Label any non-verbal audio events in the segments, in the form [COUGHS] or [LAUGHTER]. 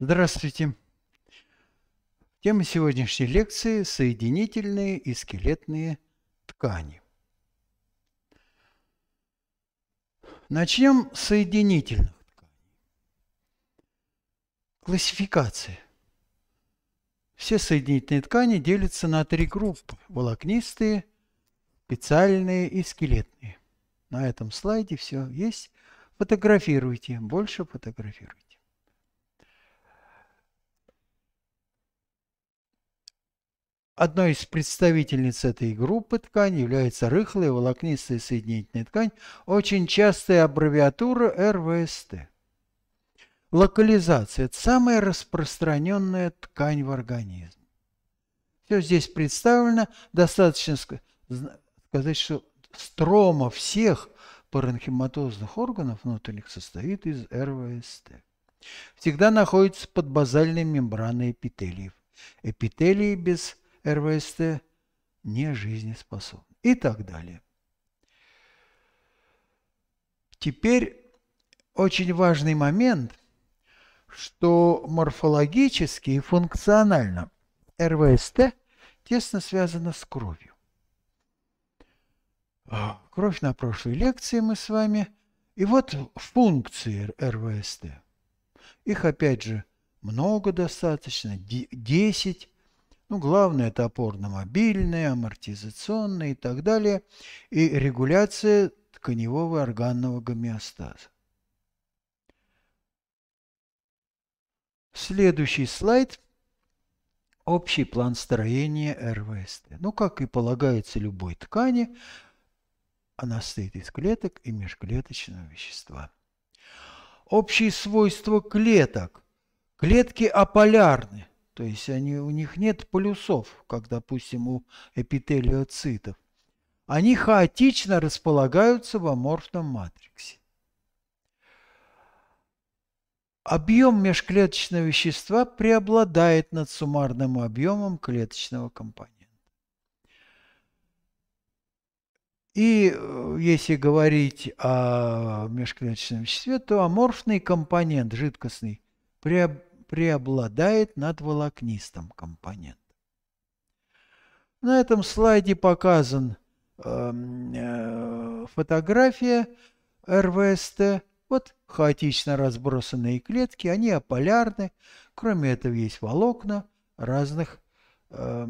Здравствуйте! Тема сегодняшней лекции – соединительные и скелетные ткани. Начнем с соединительных тканей. Классификация. Все соединительные ткани делятся на три группы – волокнистые, специальные и скелетные. На этом слайде все есть. Фотографируйте, больше фотографируйте. Одной из представительниц этой группы ткань является рыхлая волокнистая соединительная ткань, очень частая аббревиатура РВСТ. Локализация – это самая распространенная ткань в организме. Все здесь представлено, достаточно сказать, что строма всех паренхематозных органов внутренних состоит из РВСТ. Всегда находится под базальной мембраной эпителиев. Эпителии без РВСТ не жизнеспособны и так далее. Теперь очень важный момент, что морфологически и функционально РВСТ тесно связано с кровью. А, кровь на прошлой лекции мы с вами. И вот функции РВСТ. Их опять же много достаточно, 10 ну, главное это опорно-мобильные, амортизационные и так далее, и регуляция тканевого органного гомеостаза. Следующий слайд – общий план строения РВСТ. Ну, как и полагается любой ткани, она состоит из клеток и межклеточного вещества. Общие свойства клеток. Клетки аполярны – то есть они, у них нет полюсов, как, допустим, у эпителиоцитов. Они хаотично располагаются в аморфном матриксе. Объем межклеточного вещества преобладает над суммарным объемом клеточного компонента. И э, если говорить о межклеточном веществе, то аморфный компонент жидкостный преобладает преобладает над волокнистым компонентом. На этом слайде показан эм, э, фотография РВСТ. Вот хаотично разбросанные клетки, они аполярны. Кроме этого есть волокна разных э,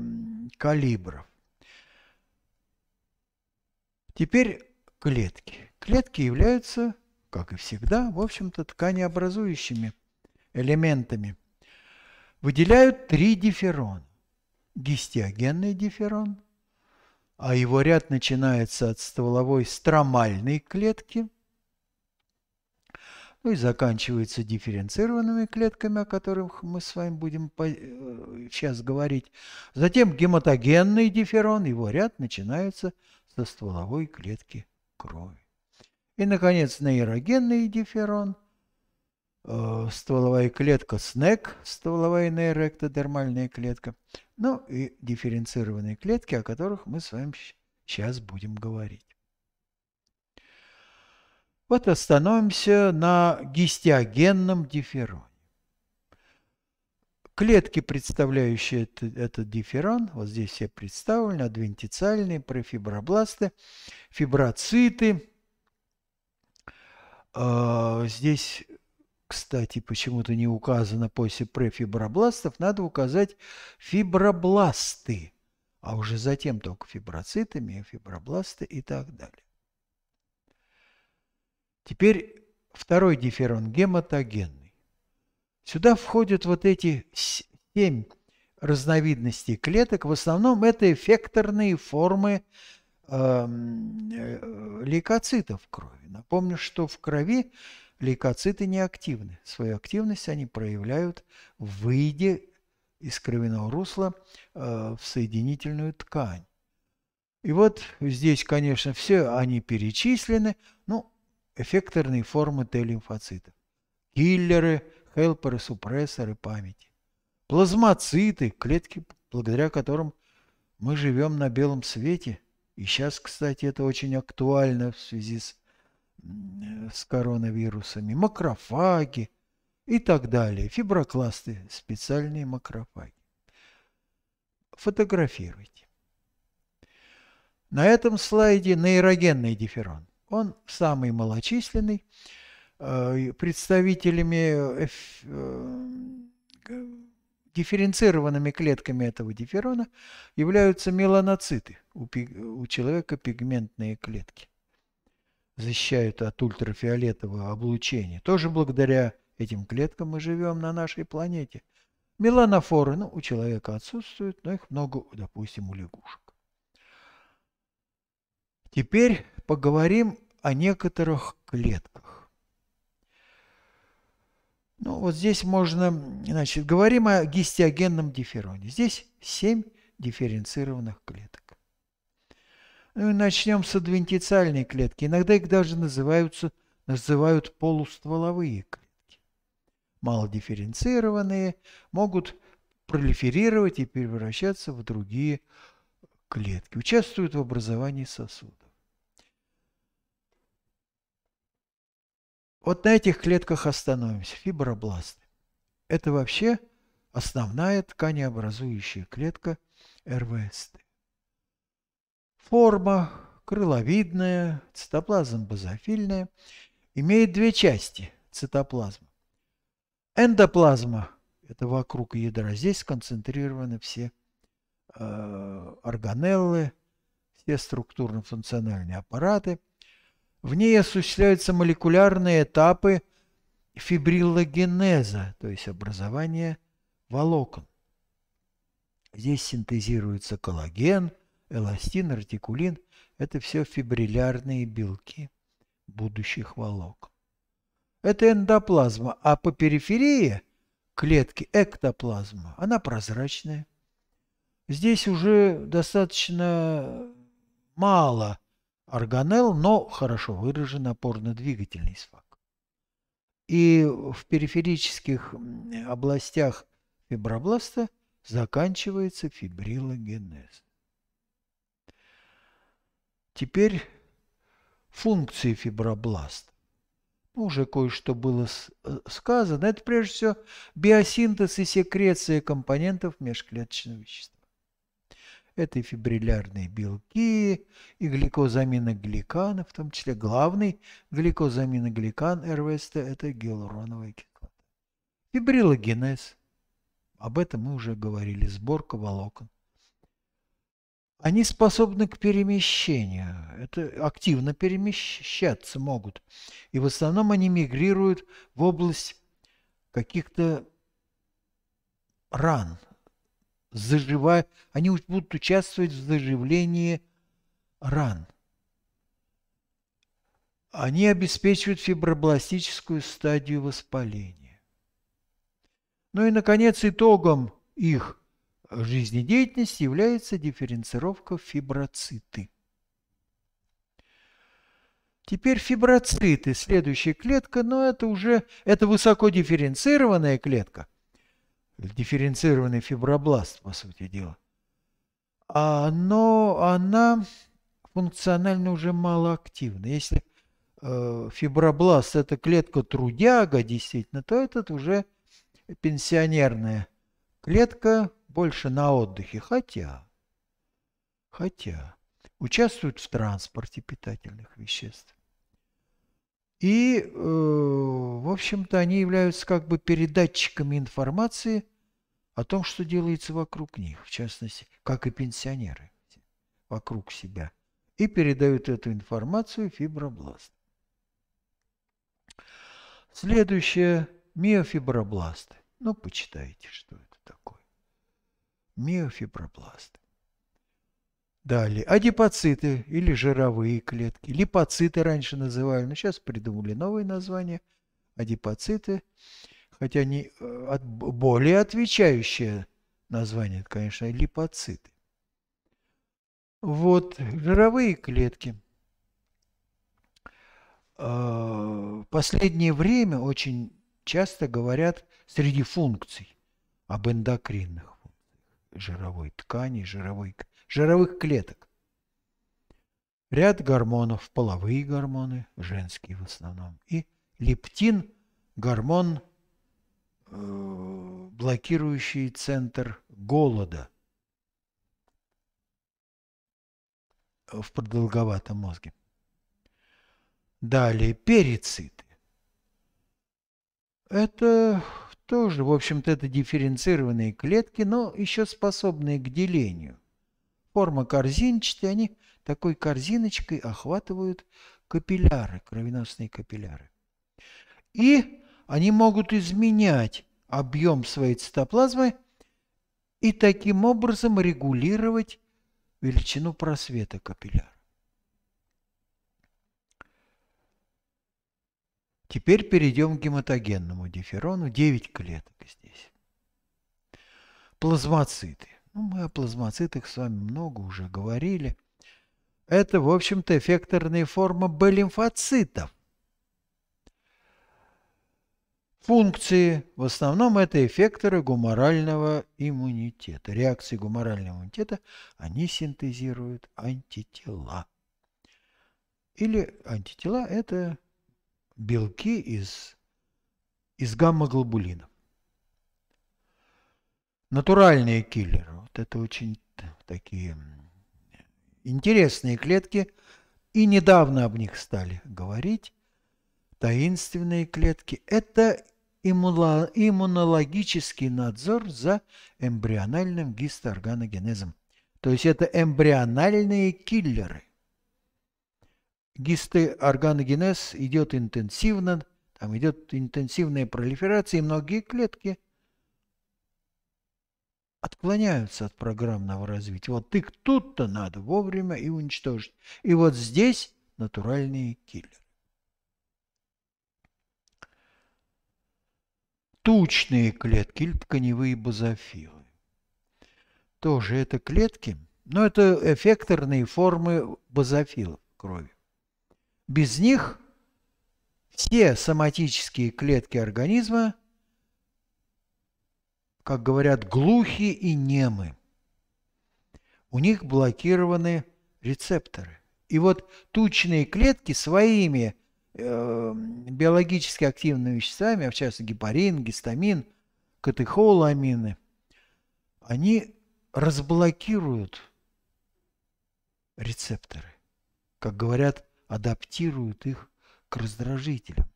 калибров. Теперь клетки. Клетки являются, как и всегда, в общем-то, тканеобразующими элементами, выделяют три диферона. Гистиогенный диферон, а его ряд начинается от стволовой стромальной клетки, ну и заканчивается дифференцированными клетками, о которых мы с вами будем э, сейчас говорить. Затем гематогенный диферон, его ряд начинается со стволовой клетки крови. И, наконец, нейрогенный диферон – Э, стволовая клетка СНЕК, стволовая нейроэктодермальная клетка, ну и дифференцированные клетки, о которых мы с вами сейчас будем говорить. Вот остановимся на гистиогенном диффероне. Клетки, представляющие этот, этот дифферон, вот здесь все представлены, адвентициальные, профибробласты, фиброциты. Э, здесь кстати, почему-то не указано после префибробластов, надо указать фибробласты, а уже затем только фиброцитами, миофибробласты и так далее. Теперь второй диферон гематогенный. Сюда входят вот эти семь разновидностей клеток. В основном это эффекторные формы э, э, лейкоцитов крови. Напомню, что в крови лейкоциты неактивны. Свою активность они проявляют в выйде из кровяного русла э, в соединительную ткань. И вот здесь, конечно, все они перечислены, ну, эффекторные формы Т-лимфоцитов. Киллеры, хелперы, супрессоры памяти. Плазмоциты, клетки, благодаря которым мы живем на белом свете. И сейчас, кстати, это очень актуально в связи с Э, с коронавирусами, макрофаги и так далее, фиброкласты, специальные макрофаги. Фотографируйте. На этом слайде нейрогенный дифферон. Он самый малочисленный. Э, представителями э, дифференцированными клетками этого дифферона являются меланоциты, у человека пигментные клетки защищают от ультрафиолетового облучения. Тоже благодаря этим клеткам мы живем на нашей планете. Меланофоры, ну, у человека отсутствуют, но их много, допустим, у лягушек. Теперь поговорим о некоторых клетках. Ну, вот здесь можно, значит, говорим о гистиогенном дифероне. Здесь семь дифференцированных клеток. Ну и начнем с адвентициальной клетки. Иногда их даже называются, называют полустволовые клетки. Малодифференцированные могут пролиферировать и превращаться в другие клетки. Участвуют в образовании сосудов. Вот на этих клетках остановимся. Фибробласты. Это вообще основная тканеобразующая клетка РВСТ. Форма крыловидная, цитоплазм базофильная, имеет две части цитоплазма. Эндоплазма – это вокруг ядра, здесь сконцентрированы все э, органеллы, все структурно-функциональные аппараты. В ней осуществляются молекулярные этапы фибриллогенеза, то есть образование волокон. Здесь синтезируется коллаген, эластин, артикулин – это все фибриллярные белки будущих волокон. Это эндоплазма, а по периферии клетки эктоплазма, она прозрачная. Здесь уже достаточно мало органелл, но хорошо выражен опорно-двигательный сфак. И в периферических областях фибробласта заканчивается фибрилогенез. Теперь функции фибробласт. Ну, уже кое-что было э, сказано. Это прежде всего биосинтез и секреция компонентов межклеточного вещества. Это и фибриллярные белки, и гликозаминогликаны, в том числе главный гликозаминогликан РВСТ – это гиалуроновая кислота. Фибрилогенез. Об этом мы уже говорили. Сборка волокон. Они способны к перемещению, это активно перемещаться могут. И в основном они мигрируют в область каких-то ран. Заживая, они будут участвовать в заживлении ран. Они обеспечивают фибробластическую стадию воспаления. Ну и, наконец, итогом их жизнедеятельности является дифференцировка фиброциты. Теперь фиброциты, следующая клетка, но это уже это высоко дифференцированная клетка, дифференцированный фибробласт, по сути дела. А, но она функционально уже малоактивна. Если э, фибробласт – это клетка трудяга, действительно, то этот уже пенсионерная клетка, больше на отдыхе, хотя, хотя участвуют в транспорте питательных веществ. И, э, в общем-то, они являются как бы передатчиками информации о том, что делается вокруг них, в частности, как и пенсионеры вокруг себя, и передают эту информацию фибробласт. Следующее – миофибробласты. Ну, почитайте, что это миофибробласт. Далее, адипоциты или жировые клетки. Липоциты раньше называли, но сейчас придумали новые названия. Адипоциты, хотя они э, от, более отвечающее название, конечно, липоциты. Вот, жировые клетки. В э, последнее время очень часто говорят среди функций об эндокринных жировой ткани, жировой, жировых клеток. Ряд гормонов, половые гормоны, женские в основном, и лептин – гормон, э, блокирующий центр голода в продолговатом мозге. Далее перициты. Это тоже, в общем-то, это дифференцированные клетки, но еще способные к делению. Форма корзинчатая, они такой корзиночкой охватывают капилляры, кровеносные капилляры. И они могут изменять объем своей цитоплазмы и таким образом регулировать величину просвета капилляра. Теперь перейдем к гематогенному диферону. 9 клеток здесь. Плазмоциты. Ну, мы о плазмоцитах с вами много уже говорили. Это, в общем-то, эффекторная форма Б-лимфоцитов. Функции в основном это эффекторы гуморального иммунитета. Реакции гуморального иммунитета они синтезируют антитела. Или антитела – это белки из, из гамма-глобулина. Натуральные киллеры. Вот это очень такие интересные клетки. И недавно об них стали говорить. Таинственные клетки. Это иммунологический надзор за эмбриональным гистоорганогенезом. То есть это эмбриональные киллеры гистоорганогенез идет интенсивно, там идет интенсивная пролиферация, и многие клетки отклоняются от программного развития. Вот их тут-то надо вовремя и уничтожить. И вот здесь натуральные киллеры. Тучные клетки или тканевые базофилы. Тоже это клетки, но это эффекторные формы базофилов крови. Без них все соматические клетки организма, как говорят, глухи и немы. У них блокированы рецепторы. И вот тучные клетки своими э, биологически активными веществами, а в частности гепарин, гистамин, катехоламины, они разблокируют рецепторы. Как говорят, адаптируют их к раздражителям.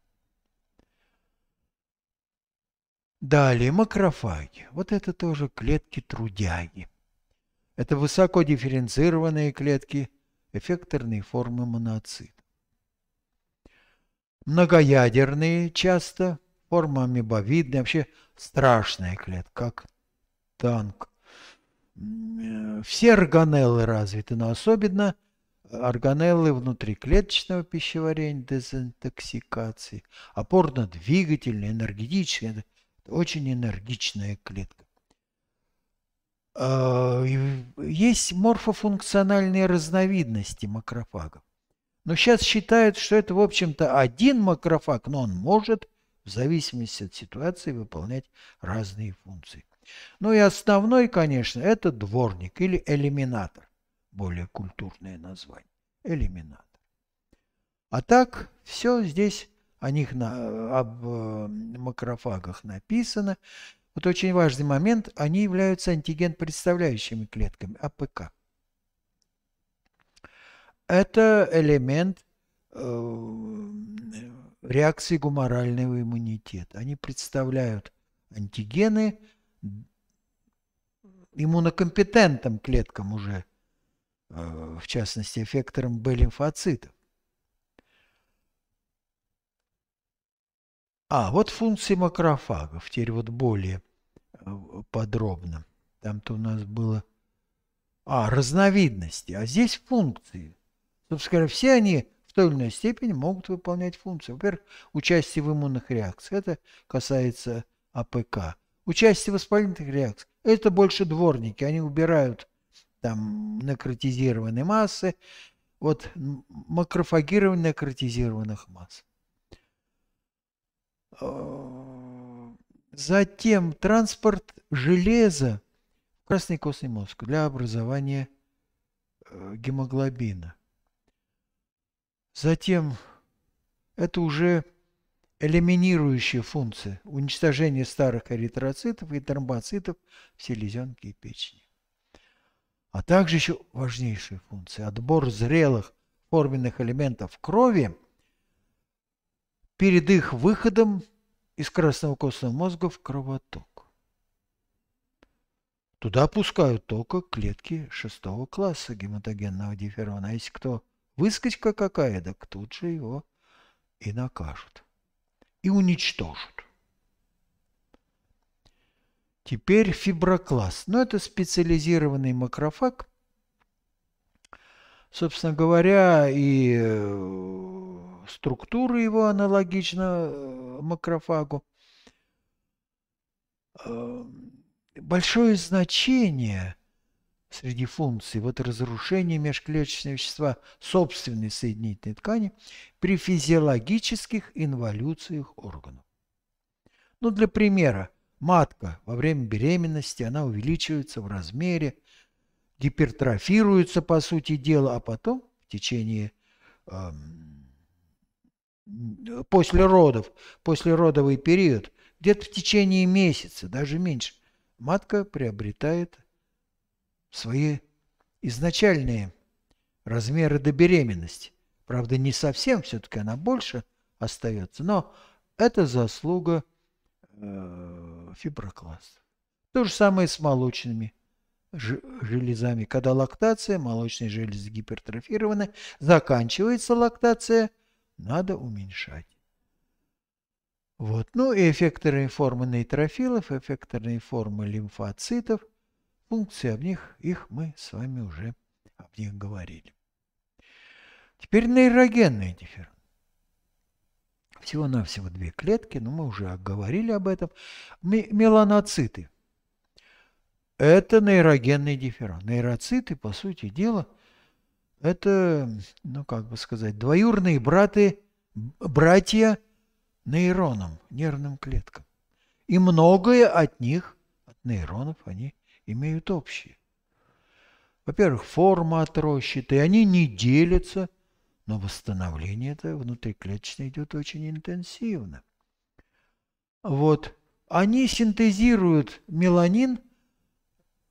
Далее макрофаги. Вот это тоже клетки трудяги. Это высоко дифференцированные клетки эффекторной формы моноцит. Многоядерные часто, форма амебовидная, вообще страшная клетка, как танк. Э, все органеллы развиты, но особенно – органеллы внутриклеточного пищеварения, дезинтоксикации, опорно-двигательная, энергетическая, очень энергичная клетка. А, есть морфофункциональные разновидности макрофагов. Но сейчас считают, что это, в общем-то, один макрофаг, но он может в зависимости от ситуации выполнять разные функции. Ну и основной, конечно, это дворник или элиминатор более культурное название – элиминатор. А так, все здесь о них, на, об э, макрофагах написано. Вот очень важный момент – они являются антиген-представляющими клетками, АПК. Это элемент э, реакции гуморального иммунитета. Они представляют антигены иммунокомпетентным клеткам уже – Э, в частности, эффектором Б-лимфоцитов. А, вот функции макрофагов, теперь вот более э, подробно. Там-то у нас было... А, разновидности, а здесь функции. Собственно говоря, все они в той или иной степени могут выполнять функции. Во-первых, участие в иммунных реакциях, это касается АПК. Участие в воспалительных реакциях, это больше дворники, они убирают там некротизированной массы, вот макрофагирование некротизированных масс. А, затем транспорт железа в красный костный мозг для образования э, гемоглобина. Затем это уже элиминирующая функция уничтожения старых эритроцитов и тромбоцитов в селезенке и печени а также еще важнейшие функции – отбор зрелых форменных элементов крови перед их выходом из красного костного мозга в кровоток. Туда пускают только клетки шестого класса гематогенного диферона. А если кто выскочка какая, так тут же его и накажут, и уничтожат. Теперь фиброкласс. Но это специализированный макрофаг. Собственно говоря, и э, структура его аналогична э, макрофагу. Эм, большое значение среди функций вот разрушение межклеточного вещества собственной соединительной ткани при физиологических инволюциях органов. Ну, для примера – матка во время беременности, она увеличивается в размере, гипертрофируется, по сути дела, а потом в течение э, после родов, послеродовый период, где-то в течение месяца, даже меньше, матка приобретает свои изначальные размеры до беременности. Правда, не совсем, все-таки она больше остается, но это заслуга Э, фиброкласс То же самое с молочными железами. Когда лактация, молочные железы гипертрофированы, заканчивается лактация, надо уменьшать. Вот. Ну и эффекторные формы нейтрофилов, эффекторные формы лимфоцитов, функции об них, их мы с вами уже об них говорили. Теперь нейрогенные дифференциалы всего-навсего две клетки, но мы уже говорили об этом, меланоциты. Это нейрогенный дифферон. Нейроциты, по сути дела, это, ну как бы сказать, двоюрные браты, братья нейронам, нервным клеткам. И многое от них, от нейронов, они имеют общее. Во-первых, форма отрощита, и они не делятся – но восстановление это внутриклеточное идет очень интенсивно. Вот они синтезируют меланин,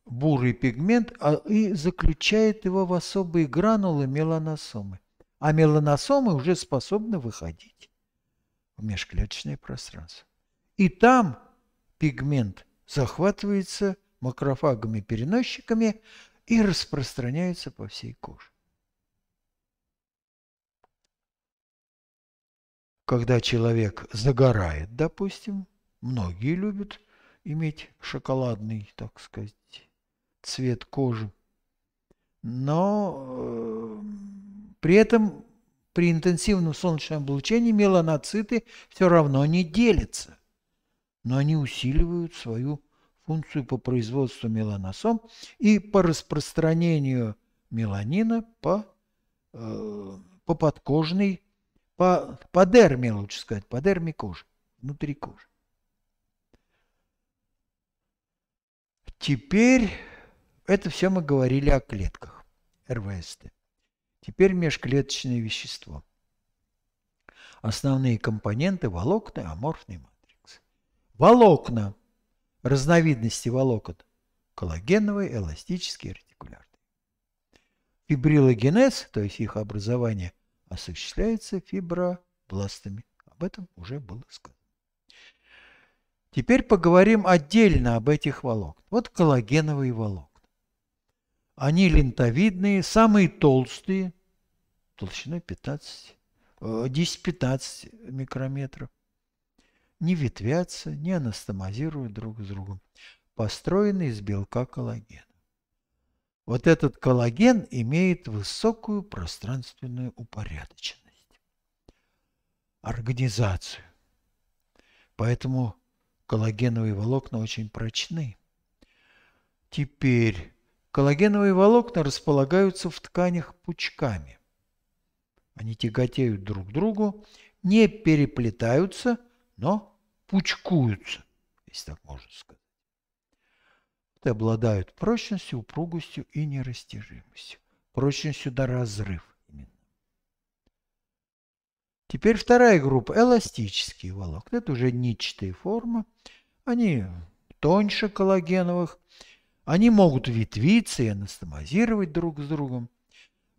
бурый пигмент, а и заключают его в особые гранулы меланосомы. А меланосомы уже способны выходить в межклеточное пространство. И там пигмент захватывается макрофагами-переносчиками и распространяется по всей коже. когда человек загорает, допустим, многие любят иметь шоколадный, так сказать, цвет кожи. Но э, при этом при интенсивном солнечном облучении меланоциты все равно не делятся, но они усиливают свою функцию по производству меланосом и по распространению меланина по, э, по подкожной по, по дерме, лучше сказать, по дерме кожи, внутри кожи. Теперь, это все мы говорили о клетках РВСТ. Теперь межклеточное вещество. Основные компоненты волокна, аморфный матрикс. Волокна. Разновидности волокон. Коллагеновые, эластические, ретикулярные. Фибрилогенез, то есть их образование – осуществляется фибробластами. Об этом уже было сказано. Теперь поговорим отдельно об этих волокнах. Вот коллагеновые волокна. Они лентовидные, самые толстые, толщиной 15, 10-15 э, микрометров. Не ветвятся, не анастомозируют друг с другом. Построены из белка коллагена вот этот коллаген имеет высокую пространственную упорядоченность, организацию. Поэтому коллагеновые волокна очень прочны. Теперь коллагеновые волокна располагаются в тканях пучками. Они тяготеют друг к другу, не переплетаются, но пучкуются, если так можно сказать обладают прочностью, упругостью и нерастяжимостью. Прочностью до разрыв именно. Теперь вторая группа – эластические волокна. Это уже нитчатые формы. Они тоньше коллагеновых. Они могут ветвиться и анастомозировать друг с другом.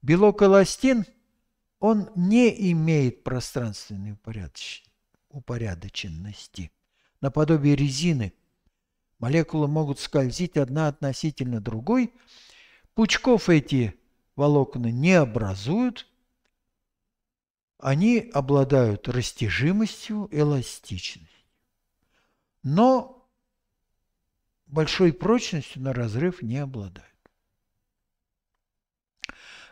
Белок эластин, он не имеет пространственной упорядоченности. Наподобие резины – Молекулы могут скользить одна относительно другой. Пучков эти волокна не образуют. Они обладают растяжимостью, эластичностью. Но большой прочностью на разрыв не обладают.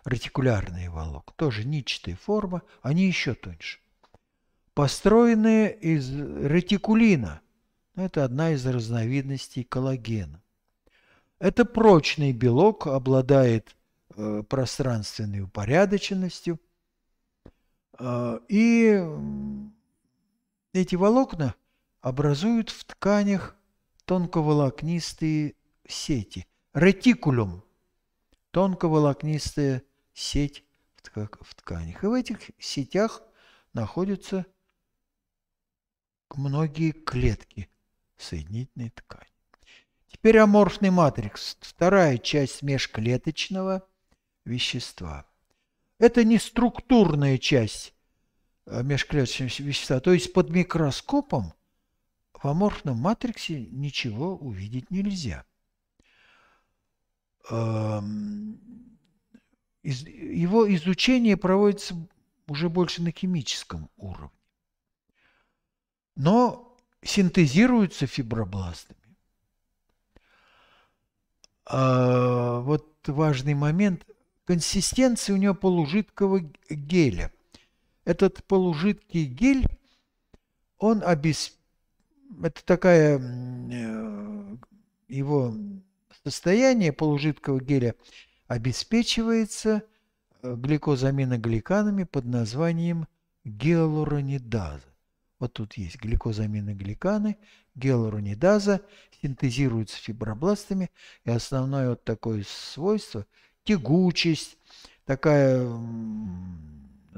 Ретикулярные волокна, тоже ничатая форма, они еще тоньше. Построенные из ретикулина – это одна из разновидностей коллагена. Это прочный белок, обладает э, пространственной упорядоченностью. Э, и эти волокна образуют в тканях тонковолокнистые сети. Ретикулум – тонковолокнистая сеть в, тк в тканях. И в этих сетях находятся многие клетки соединительной ткани. Теперь аморфный матрикс – вторая часть межклеточного вещества. Это не структурная часть э, межклеточного вещества, то есть под микроскопом в аморфном матриксе ничего увидеть нельзя. Эм, его изучение проводится уже больше на химическом уровне. Но синтезируются фибробластами. А вот важный момент – консистенция у него полужидкого геля. Этот полужидкий гель, он обеспечивает это такая э, его состояние полужидкого геля обеспечивается э, гликозаминогликанами под названием гиалуронидаза. Вот тут есть гликозаминогликаны, гликаны, гиалуронидаза, синтезируются фибробластами. И основное вот такое свойство – тягучесть, такая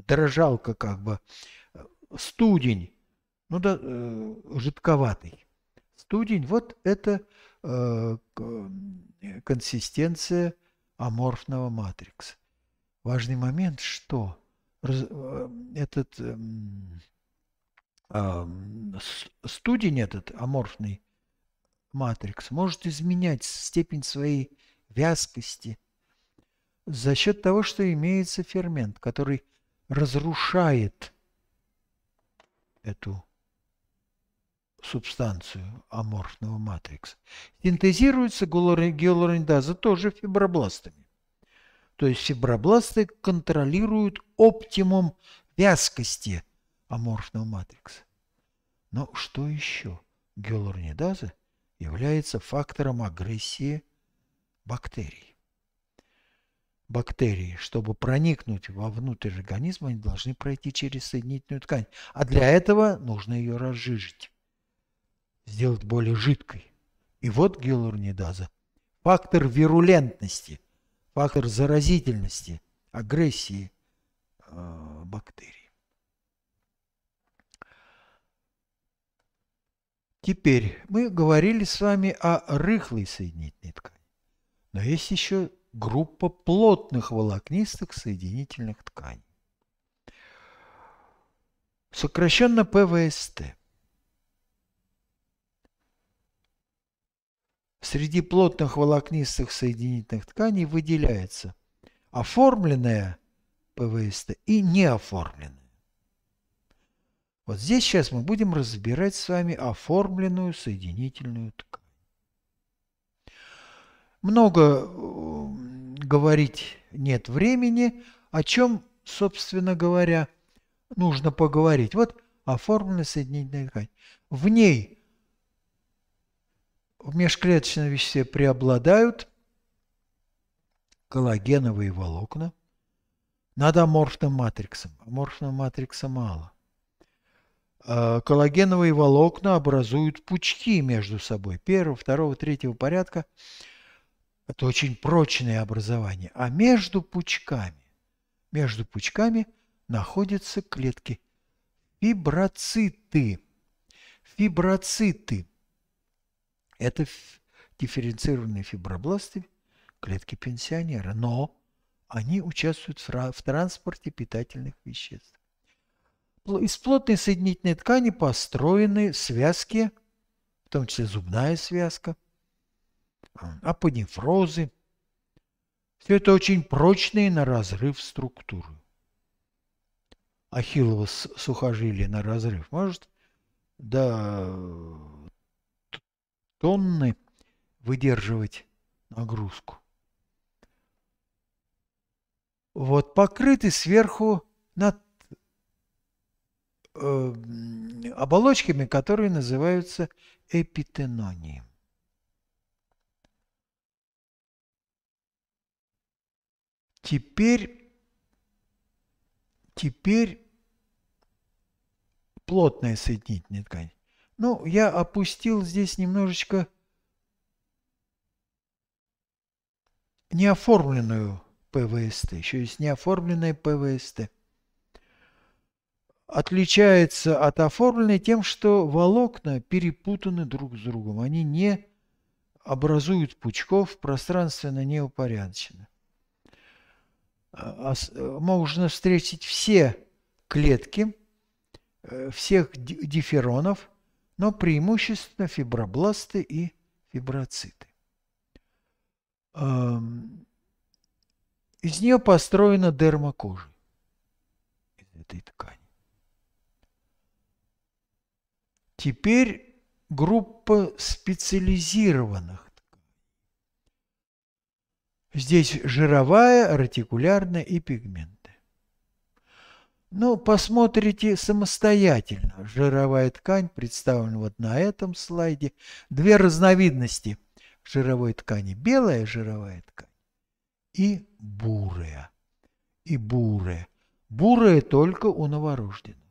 дрожалка как бы, студень, ну да, э, жидковатый. Студень – вот это э, э, консистенция аморфного матрикса. Важный момент, что этот эм, студень этот аморфный матрикс может изменять степень своей вязкости за счет того, что имеется фермент, который разрушает эту субстанцию аморфного матрикса. Синтезируется гиалуронидаза тоже фибробластами. То есть фибробласты контролируют оптимум вязкости – аморфного матрикса. Но что еще? Гиалуронидаза является фактором агрессии бактерий. Бактерии, чтобы проникнуть вовнутрь организма, они должны пройти через соединительную ткань. А для этого нужно ее разжижить, сделать более жидкой. И вот гиалуронидаза. Фактор вирулентности, фактор заразительности, агрессии э, бактерий. Теперь мы говорили с вами о рыхлой соединительной ткани, но есть еще группа плотных волокнистых соединительных тканей. Сокращенно ПВСТ. Среди плотных волокнистых соединительных тканей выделяется оформленная ПВСТ и неоформленная. Вот здесь сейчас мы будем разбирать с вами оформленную соединительную ткань. Много э, говорить нет времени, о чем, собственно говоря, нужно поговорить. Вот оформленная соединительная ткань. В ней в межклеточном веществе преобладают коллагеновые волокна над аморфным матриксом. Аморфного матрикса мало. Э, коллагеновые волокна образуют пучки между собой первого, второго, третьего порядка. Это очень прочное образование. А между пучками, между пучками находятся клетки фиброциты. Фиброциты – это дифференцированные фибробласты, клетки пенсионера, но они участвуют в транспорте питательных веществ из плотной соединительной ткани построены связки, в том числе зубная связка, а, апонефрозы. Все это очень прочные на разрыв структуры. Ахиллова сухожилие на разрыв может до тонны выдерживать нагрузку. Вот покрыты сверху над Э, оболочками, которые называются эпитенонием. Теперь, теперь плотная соединительная ткань. Ну, я опустил здесь немножечко неоформленную ПВСТ, еще есть неоформленная ПВСТ – отличается от оформленной тем, что волокна перепутаны друг с другом. Они не образуют пучков, пространственно не упорядочены. Можно встретить все клетки э, всех диферонов, но преимущественно фибробласты и фиброциты. Эм, из нее построена дерма кожи, этой ткани. Теперь группа специализированных. Здесь жировая, ретикулярная и пигменты. Ну, посмотрите самостоятельно. Жировая ткань представлена вот на этом слайде. Две разновидности жировой ткани. Белая жировая ткань и бурая. И бурая. Бурая только у новорожденных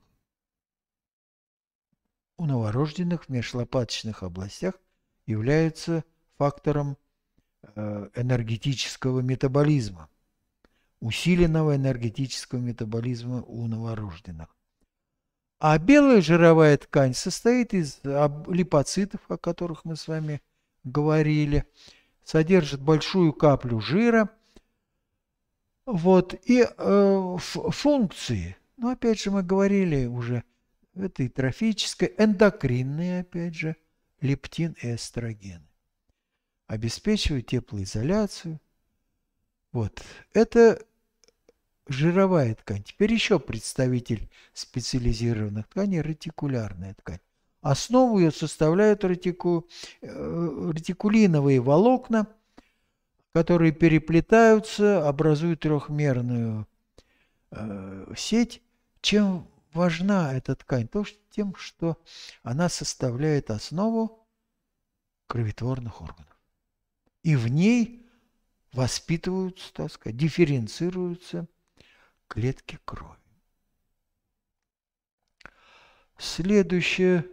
у новорожденных в межлопаточных областях является фактором э, энергетического метаболизма, усиленного энергетического метаболизма у новорожденных. А белая жировая ткань состоит из липоцитов, о которых мы с вами говорили, содержит большую каплю жира, вот, и э, функции, ну опять же мы говорили уже, это и трофическое, эндокринные, опять же, лептин и эстрогены. Обеспечивают теплоизоляцию. Вот, это жировая ткань. Теперь еще представитель специализированных тканей – ретикулярная ткань. Основу ее составляют ретику, э, ретикулиновые волокна, которые переплетаются, образуют трехмерную э, сеть, чем важна эта ткань? То, что, тем, что она составляет основу кроветворных органов. И в ней воспитываются, так сказать, дифференцируются клетки крови. Следующая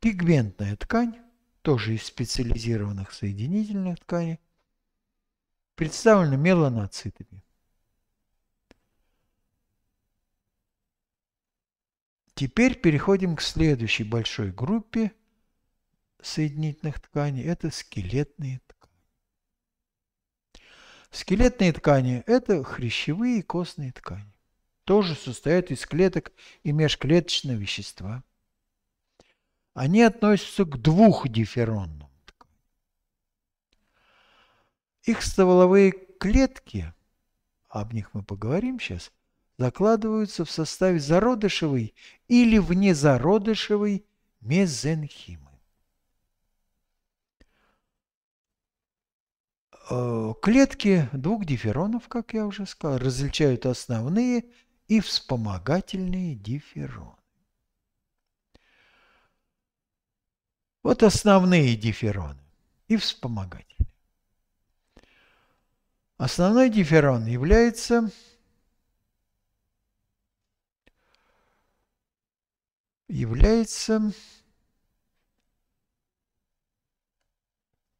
пигментная ткань, тоже из специализированных соединительных тканей, представлена меланоцитами. Теперь переходим к следующей большой группе соединительных тканей. Это скелетные ткани. Скелетные ткани – это хрящевые и костные ткани. Тоже состоят из клеток и межклеточного вещества. Они относятся к двухдифферонным тканям. Их стволовые клетки, об них мы поговорим сейчас, закладываются в составе зародышевой или внезародышевой мезенхимы. Э, клетки двух диферонов, как я уже сказал, различают основные и вспомогательные дифероны. Вот основные дифероны и вспомогательные. Основной диферон является является...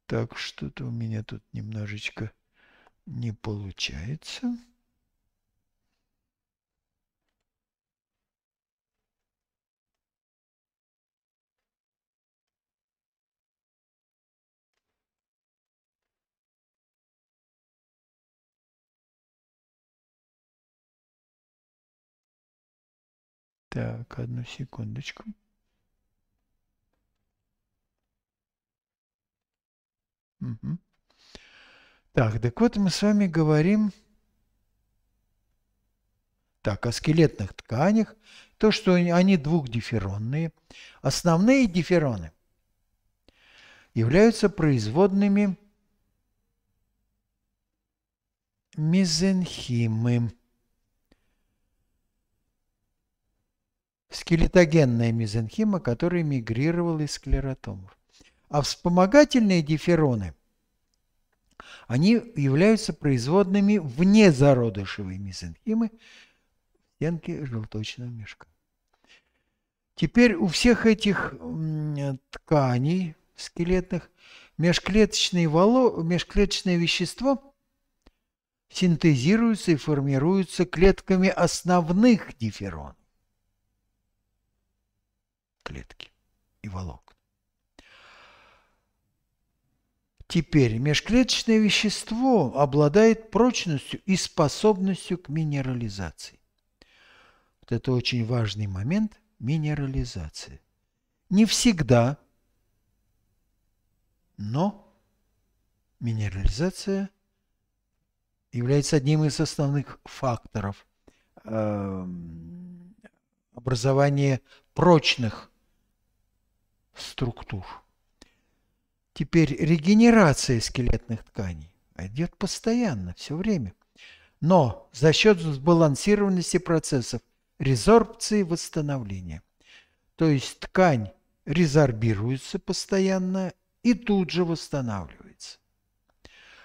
Так, что-то у меня тут немножечко не получается. Так, одну секундочку. Угу. Так, так вот мы с вами говорим так, о скелетных тканях, то, что они двухдиферонные. Основные дифероны являются производными мезенхимы. скелетогенная мезенхима, которая мигрировала из склеротомов. А вспомогательные дифероны, они являются производными вне зародышевой мезенхимы стенки желточного мешка. Теперь у всех этих тканей скелетных межклеточное, воло, межклеточное вещество синтезируется и формируется клетками основных диферон клетки и волокон. Теперь межклеточное вещество обладает прочностью и способностью к минерализации. Вот это очень важный момент минерализации. Не всегда, но минерализация является одним из основных факторов эм, образования прочных структур. Теперь регенерация скелетных тканей идет постоянно, все время. Но за счет сбалансированности процессов резорбции и восстановления. То есть ткань резорбируется постоянно и тут же восстанавливается.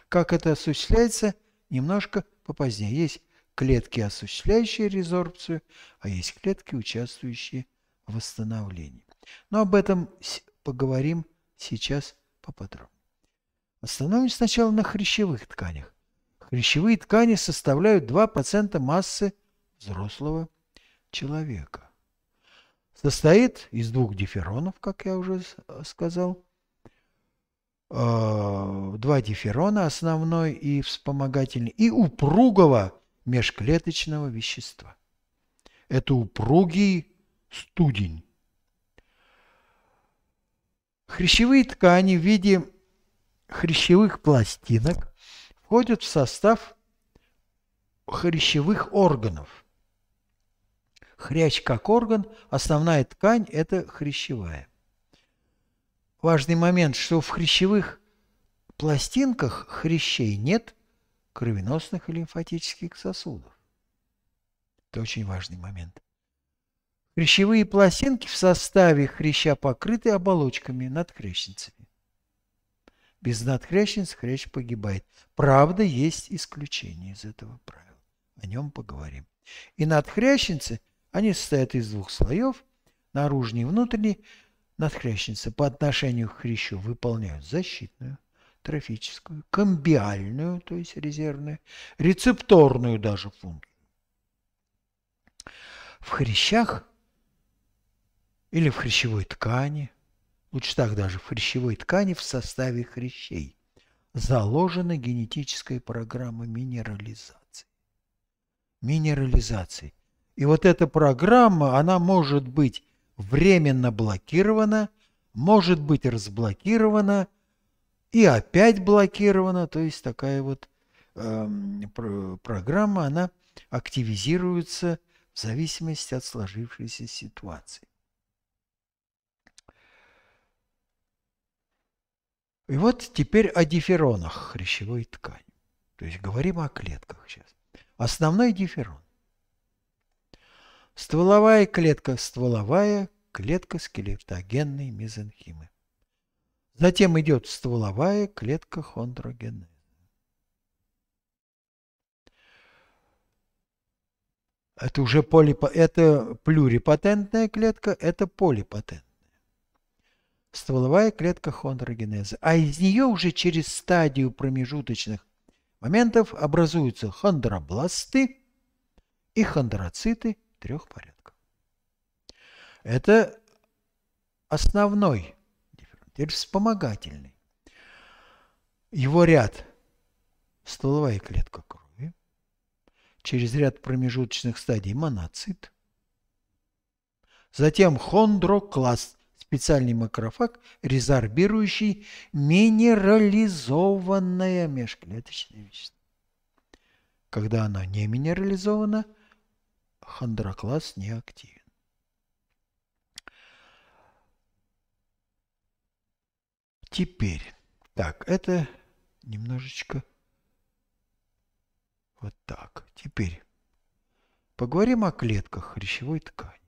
Как это осуществляется, немножко попозднее. Есть клетки, осуществляющие резорбцию, а есть клетки, участвующие в восстановлении. Но об этом поговорим сейчас поподробнее. Остановимся сначала на хрящевых тканях. Хрящевые ткани составляют 2% массы взрослого человека. Состоит из двух диферонов, как я уже сказал. А, два диферона, основной и вспомогательный, и упругого межклеточного вещества. Это упругий студень Хрящевые ткани в виде хрящевых пластинок входят в состав хрящевых органов. Хрящ как орган, основная ткань – это хрящевая. Важный момент, что в хрящевых пластинках хрящей нет кровеносных и лимфатических сосудов. Это очень важный момент. Хрящевые пластинки в составе хряща покрыты оболочками надкрящницами. Без надкрящниц хрящ погибает. Правда, есть исключение из этого правила. О нем поговорим. И надхрящницы, они состоят из двух слоев, наружный и внутренний. Надхрящницы по отношению к хрящу выполняют защитную, трофическую, комбиальную, то есть резервную, рецепторную даже функцию. В хрящах или в хрящевой ткани, лучше так даже, в хрящевой ткани в составе хрящей заложена генетическая программа минерализации. Минерализации. И вот эта программа, она может быть временно блокирована, может быть разблокирована и опять блокирована. То есть такая вот э, программа, она активизируется в зависимости от сложившейся ситуации. И вот теперь о диферонах хрящевой ткани. То есть говорим о клетках сейчас. Основной диферон. Стволовая клетка, стволовая клетка скелетогенной мезенхимы. Затем идет стволовая клетка хондрогенеза. Это уже полипо... это плюрипатентная клетка, это полипатент стволовая клетка хондрогенеза, а из нее уже через стадию промежуточных моментов образуются хондробласты и хондроциты трех порядков. Это основной дифферентиаль, вспомогательный. Его ряд – стволовая клетка крови, через ряд промежуточных стадий – моноцит, затем хондрокласт – специальный макрофаг, резорбирующий минерализованное межклеточное вещество. Когда она не минерализована, хондрокласс не активен. Теперь, так, это немножечко вот так. Теперь поговорим о клетках хрящевой ткани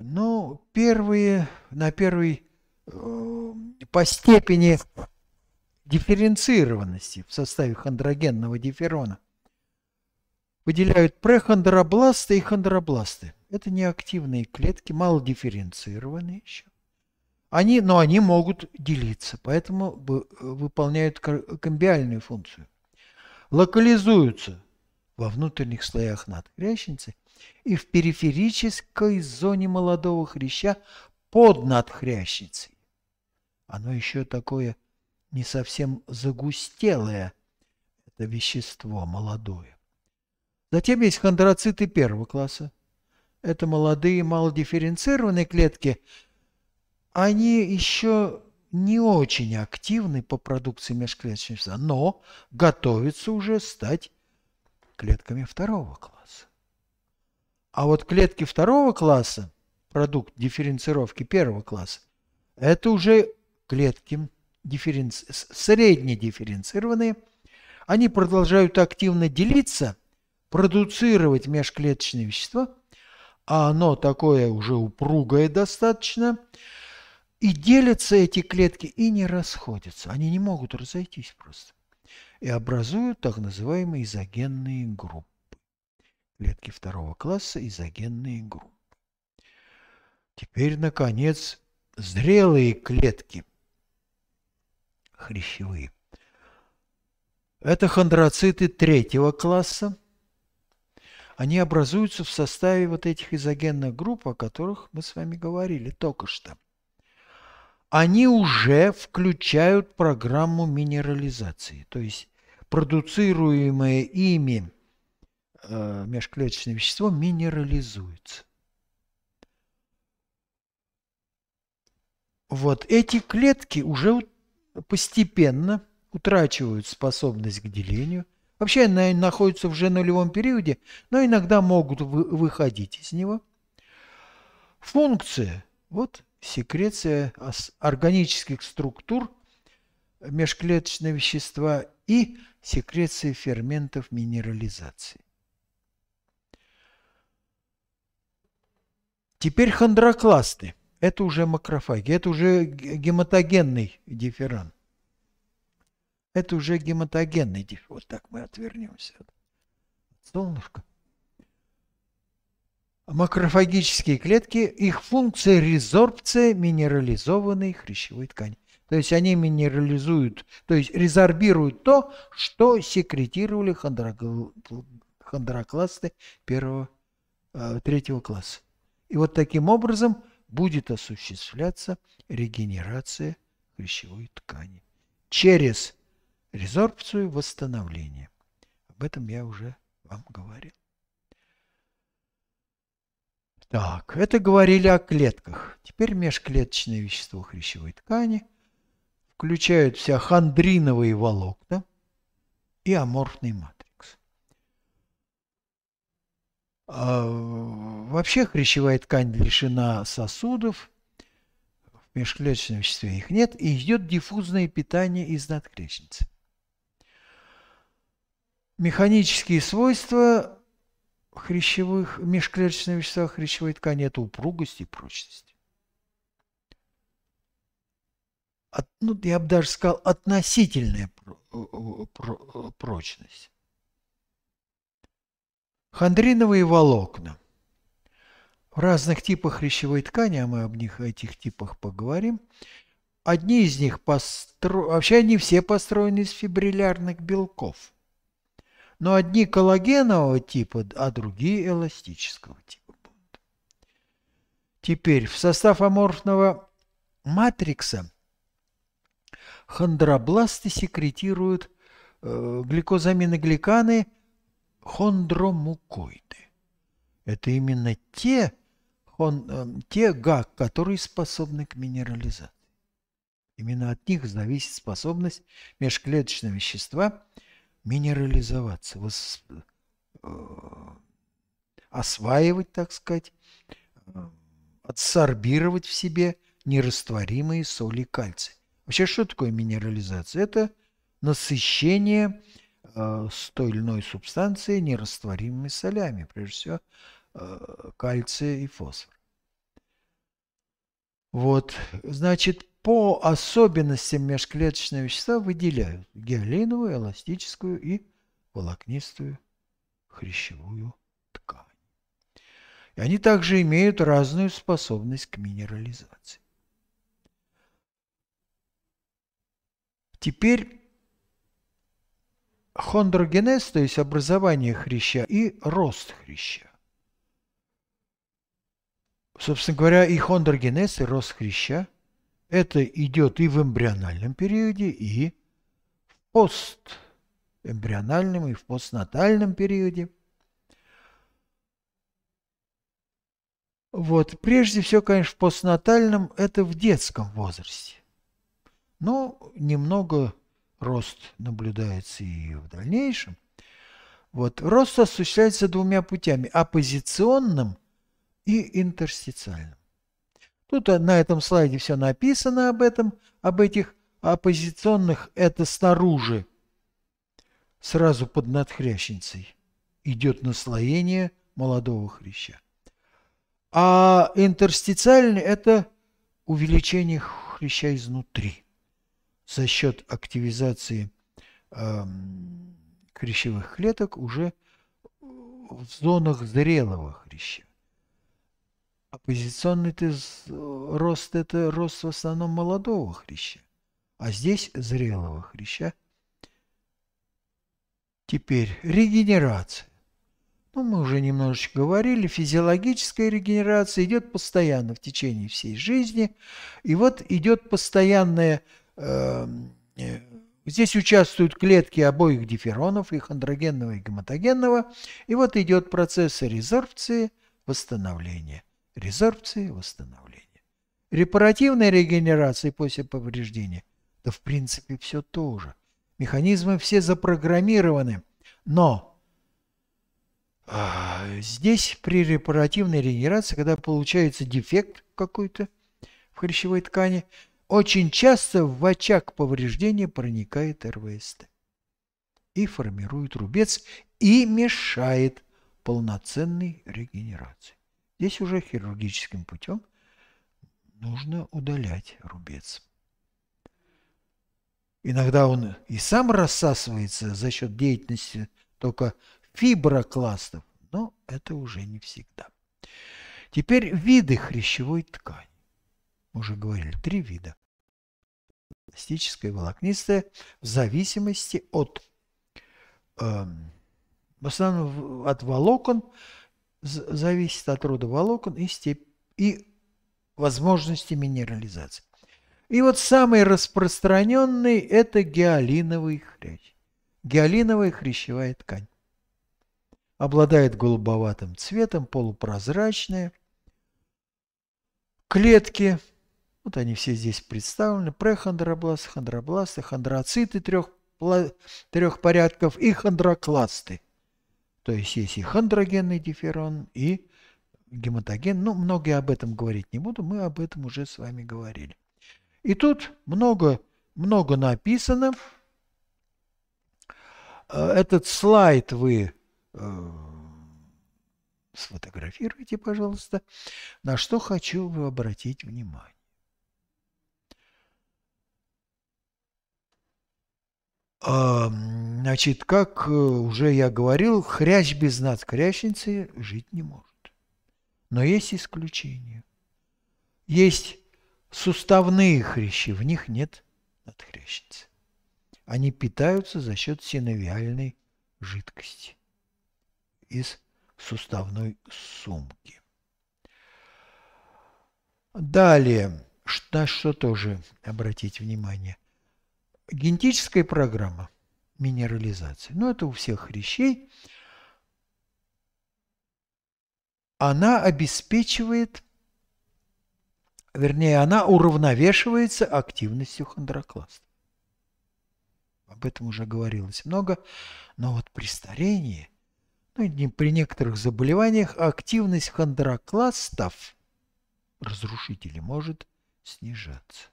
ну, первые, на первый э, по степени дифференцированности в составе хондрогенного диферона выделяют прехондробласты и хондробласты. Это неактивные клетки, мало дифференцированные еще. Они, но они могут делиться, поэтому э, выполняют комбиальную функцию. Локализуются во внутренних слоях надгрящницы – и в периферической зоне молодого хряща под надхрящицей. Оно еще такое не совсем загустелое, это вещество молодое. Затем есть хондроциты первого класса. Это молодые малодифференцированные клетки. Они еще не очень активны по продукции межклеточного, но готовятся уже стать клетками второго класса. А вот клетки второго класса, продукт дифференцировки первого класса, это уже клетки дифференци... среднедифференцированные. Они продолжают активно делиться, продуцировать межклеточные вещества, а оно такое уже упругое достаточно, и делятся эти клетки и не расходятся. Они не могут разойтись просто. И образуют так называемые изогенные группы клетки второго класса, изогенные группы. Теперь, наконец, зрелые клетки, хрящевые. Это хондроциты третьего класса. Они образуются в составе вот этих изогенных групп, о которых мы с вами говорили только что. Они уже включают программу минерализации, то есть продуцируемые ими Э, межклеточное вещество минерализуется. Вот эти клетки уже постепенно утрачивают способность к делению. Вообще они находятся в же нулевом периоде, но иногда могут выходить из него. Функция. Вот секреция органических структур межклеточного вещества и секреция ферментов минерализации. Теперь хондрокласты. Это уже макрофаги, это уже гематогенный диферан. Это уже гематогенный диферан. Вот так мы отвернемся. Солнышко. Макрофагические клетки, их функция резорбция минерализованной хрящевой ткани. То есть они минерализуют, то есть резорбируют то, что секретировали хондрокласты первого, э, третьего класса. И вот таким образом будет осуществляться регенерация хрящевой ткани через резорбцию восстановления. Об этом я уже вам говорил. Так, это говорили о клетках. Теперь межклеточное вещество хрящевой ткани включают вся хондриновые волокна и аморфный мат. А, вообще хрящевая ткань лишена сосудов, в межклеточном веществе их нет, и идет диффузное питание из надклеточницы. Механические свойства хрящевых, межклеточных веществах хрящевой ткани – это упругость и прочность. От, ну, я бы даже сказал, относительная про, э, э, про, э, прочность. Хондриновые волокна. В разных типах хрящевой ткани, а мы об них, о этих типах поговорим, одни из них постро... вообще они все построены из фибриллярных белков. Но одни коллагенового типа, а другие эластического типа Теперь в состав аморфного матрикса хондробласты секретируют э, гликозаминогликаны – хондромукоиды. Это именно те, хон, э, те ГАК, которые способны к минерализации. Именно от них зависит способность межклеточного вещества минерализоваться, вос, э, осваивать, так сказать, э, адсорбировать в себе нерастворимые соли и кальций. Вообще, что такое минерализация? Это насыщение Э, с той или иной субстанцией нерастворимыми солями, прежде всего э, кальция и фосфор. Вот, значит, по особенностям межклеточные вещества выделяют гиалиновую, эластическую и волокнистую хрящевую ткань. И они также имеют разную способность к минерализации. Теперь хондрогенез, то есть образование хряща и рост хряща. Собственно говоря, и хондрогенез, и рост хряща – это идет и в эмбриональном периоде, и в постэмбриональном, и в постнатальном периоде. Вот, прежде всего, конечно, в постнатальном – это в детском возрасте. Но немного рост наблюдается и в дальнейшем. Вот. Рост осуществляется двумя путями – оппозиционным и интерстициальным. Тут э, на этом слайде все написано об этом, об этих оппозиционных – это снаружи, сразу под надхрящницей идет наслоение молодого хряща. А интерстициальный – это увеличение хряща изнутри – за счет активизации э, эм, хрящевых клеток уже э, в зонах зрелого хряща. Оппозиционный тез, э, рост – это рост в основном молодого хряща, а здесь зрелого хряща. Теперь регенерация. Ну, мы уже немножечко говорили, физиологическая регенерация идет постоянно в течение всей жизни. И вот идет постоянная регенерация Эм, э, здесь участвуют клетки обоих диферонов, их андрогенного и гематогенного. И вот идет процесс резорбции, восстановления. Резорбции, восстановления. Репаративная регенерация после повреждения – да в принципе все то же. Механизмы все запрограммированы, но а, здесь при репаративной регенерации, когда получается дефект какой-то в хрящевой ткани – очень часто в очаг повреждения проникает РВСТ и формирует рубец и мешает полноценной регенерации. Здесь уже хирургическим путем нужно удалять рубец. Иногда он и сам рассасывается за счет деятельности только фиброкластов, но это уже не всегда. Теперь виды хрящевой ткани. Мы уже говорили, три вида. Эластическое и волокнистое в зависимости от, э, в основном от волокон, зависит от рода волокон и, степ... и возможности минерализации. И вот самый распространенный – это гиалиновый хрящ. гиалиновая хрящевая ткань. Обладает голубоватым цветом, полупрозрачная. Клетки вот они все здесь представлены. Прехондробласты, хондробласты, хондроциты трех, трех порядков и хондрокласты. То есть есть и хондрогенный диферон, и гематоген. Ну, многие об этом говорить не буду, мы об этом уже с вами говорили. И тут много, много написано. Э, этот слайд вы э, сфотографируйте, пожалуйста, на что хочу обратить внимание. Значит, как э, уже я говорил, хрящ без надхрящницы жить не может. Но есть исключения. Есть суставные хрящи, в них нет надхрящницы. Они питаются за счет синовиальной жидкости из суставной сумки. Далее, на что тоже обратить внимание – Генетическая программа минерализации, ну это у всех хрящей, она обеспечивает, вернее, она уравновешивается активностью хондрокластов. Об этом уже говорилось много, но вот при старении, ну, при некоторых заболеваниях активность хондрокластов, разрушителей, может снижаться.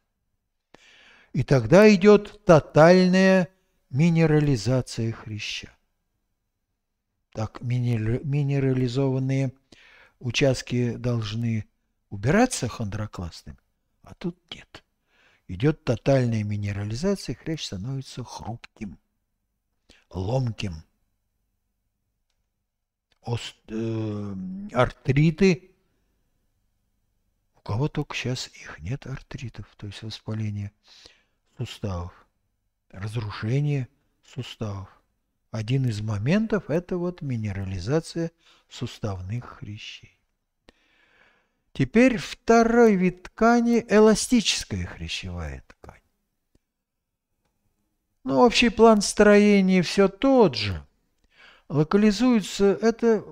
И тогда идет тотальная минерализация хряща. Так минерализованные участки должны убираться хондрокластами, а тут нет. Идет тотальная минерализация, хрящ становится хрупким, ломким. Ост, э, артриты, у кого только сейчас их нет артритов, то есть воспаление – суставов. Разрушение суставов. Один из моментов – это вот минерализация суставных хрящей. Теперь второй вид ткани – эластическая хрящевая ткань. Но ну, общий план строения все тот же. Локализуется это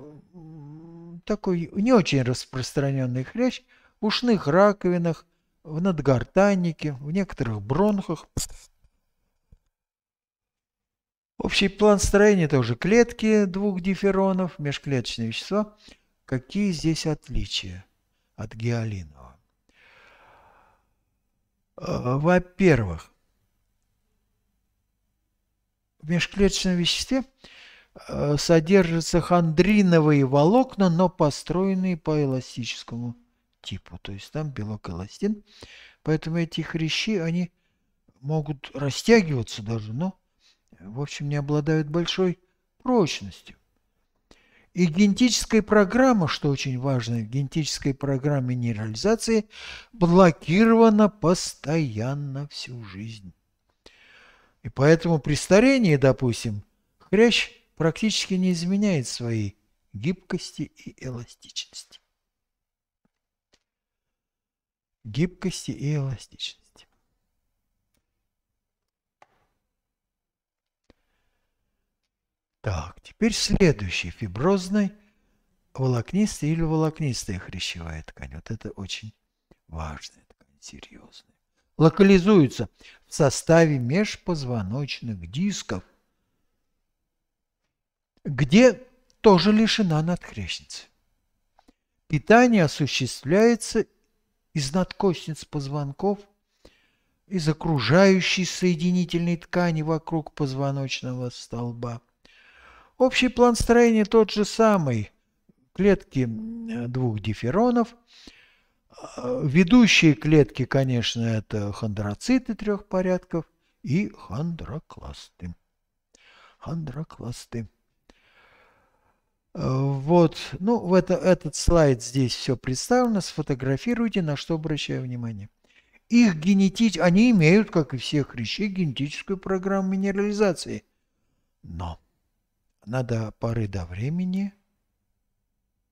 такой не очень распространенный хрящ в ушных раковинах, в надгортаннике, в некоторых бронхах. Общий план строения – тоже клетки двух диферонов, межклеточные вещества. Какие здесь отличия от гиалинового? А, во-первых, в межклеточном веществе а, содержатся хондриновые волокна, но построенные по эластическому типу, то есть там белок эластин. Поэтому эти хрящи, они могут растягиваться даже, но, в общем, не обладают большой прочностью. И генетическая программа, что очень важно, в генетической программе нейрализации блокирована постоянно всю жизнь. И поэтому при старении, допустим, хрящ практически не изменяет своей гибкости и эластичности гибкости и эластичности. Так, теперь следующий фиброзный волокнистый или волокнистая хрящевая ткань. Вот это очень важная ткань, серьезная. Локализуется в составе межпозвоночных дисков, где тоже лишена надхрящницы. Питание осуществляется из надкостниц позвонков, из окружающей соединительной ткани вокруг позвоночного столба. Общий план строения тот же самый. Клетки э, двух диферонов. Э, ведущие клетки, конечно, это хондроциты трех порядков и хондрокласты. Хондрокласты. Вот, ну, в это, этот слайд здесь все представлено, сфотографируйте, на что обращаю внимание. Их генетич... Они имеют, как и все хрящи, генетическую программу минерализации. Но надо поры до времени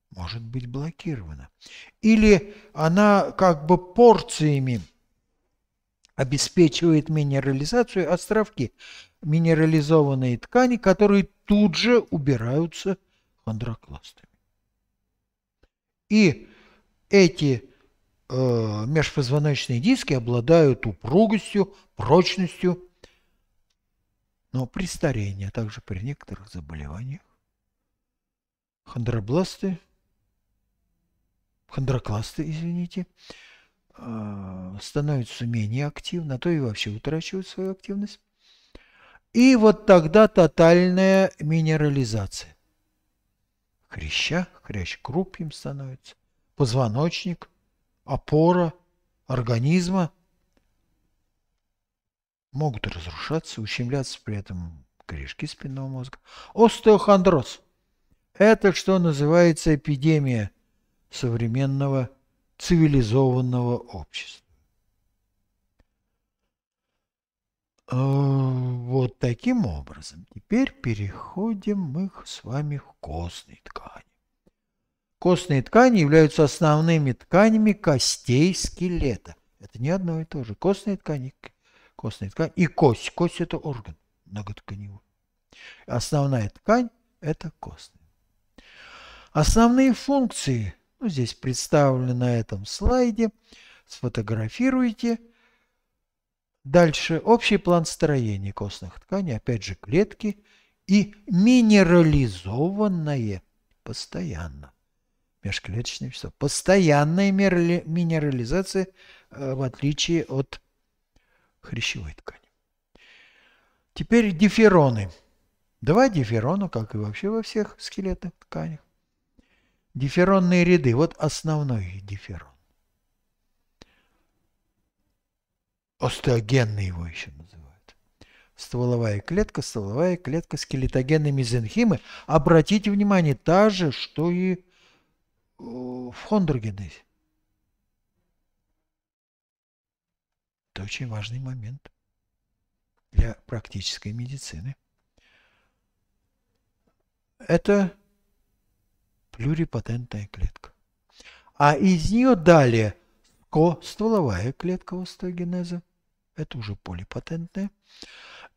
может быть блокирована. Или она как бы порциями обеспечивает минерализацию островки минерализованные ткани, которые тут же убираются – пандрокластами. И эти э, межпозвоночные диски обладают упругостью, прочностью, но при старении, а также при некоторых заболеваниях хондробласты, хондрокласты, извините, э, становятся менее активны, а то и вообще утрачивают свою активность. И вот тогда тотальная минерализация хряща, хрящ крупьем становится, позвоночник, опора организма могут разрушаться, ущемляться при этом корешки спинного мозга. Остеохондроз – это что называется эпидемия современного цивилизованного общества. А, вот таким образом. Теперь переходим мы с вами к костной ткани. Костные ткани являются основными тканями костей скелета. Это не одно и то же. Костные ткани, костная ткань и кость. Кость – это орган многотканевой. Основная ткань – это костная. Основные функции, ну, здесь представлены на этом слайде, сфотографируйте – Дальше общий план строения костных тканей, опять же клетки и минерализованное постоянно. Межклеточное вещество. Постоянная минерализация э, в отличие от хрящевой ткани. Теперь дифероны. Два диферона, как и вообще во всех скелетных тканях. Диферонные ряды. Вот основной диферон. остеогенные его еще называют. Стволовая клетка, стволовая клетка, скелетогенные мезенхимы. Обратите внимание, та же, что и э, в хондрогенезе. Это очень важный момент для практической медицины. Это плюрипатентная клетка. А из нее далее ко стволовая клетка остеогенеза, это уже полипатентное.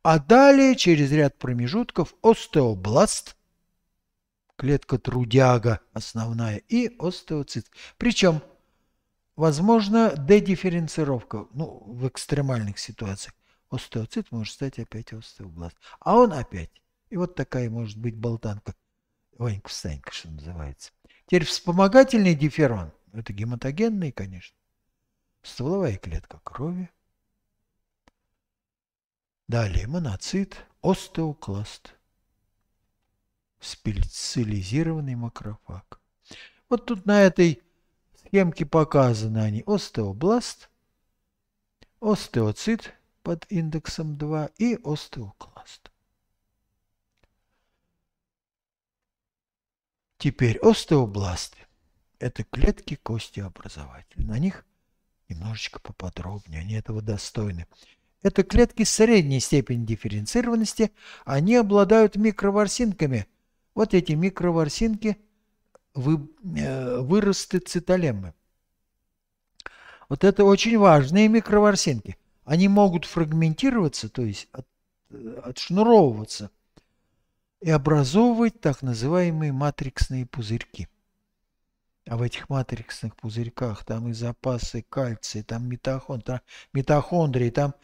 А далее через ряд промежутков остеобласт, клетка трудяга основная, и остеоцит. Причем, возможно, дедифференцировка ну, в экстремальных ситуациях. Остеоцит может стать опять остеобласт. А он опять. И вот такая может быть болтанка. Ванька встанька, что называется. Теперь вспомогательный дифферон. Это гематогенный, конечно. Стволовая клетка крови Далее моноцит, остеокласт, специализированный макрофаг. Вот тут на этой схемке показаны они. Остеобласт, остеоцит под индексом 2 и остеокласт. Теперь остеобласты – это клетки кости образователя. На них немножечко поподробнее, они этого достойны. Это клетки средней степени дифференцированности, они обладают микроворсинками. Вот эти микроворсинки вы, э, выросты цитолемы. Вот это очень важные микроворсинки. Они могут фрагментироваться, то есть от, э, отшнуровываться и образовывать так называемые матриксные пузырьки. А в этих матриксных пузырьках там и запасы кальция, там митохондрии, митохондрии, там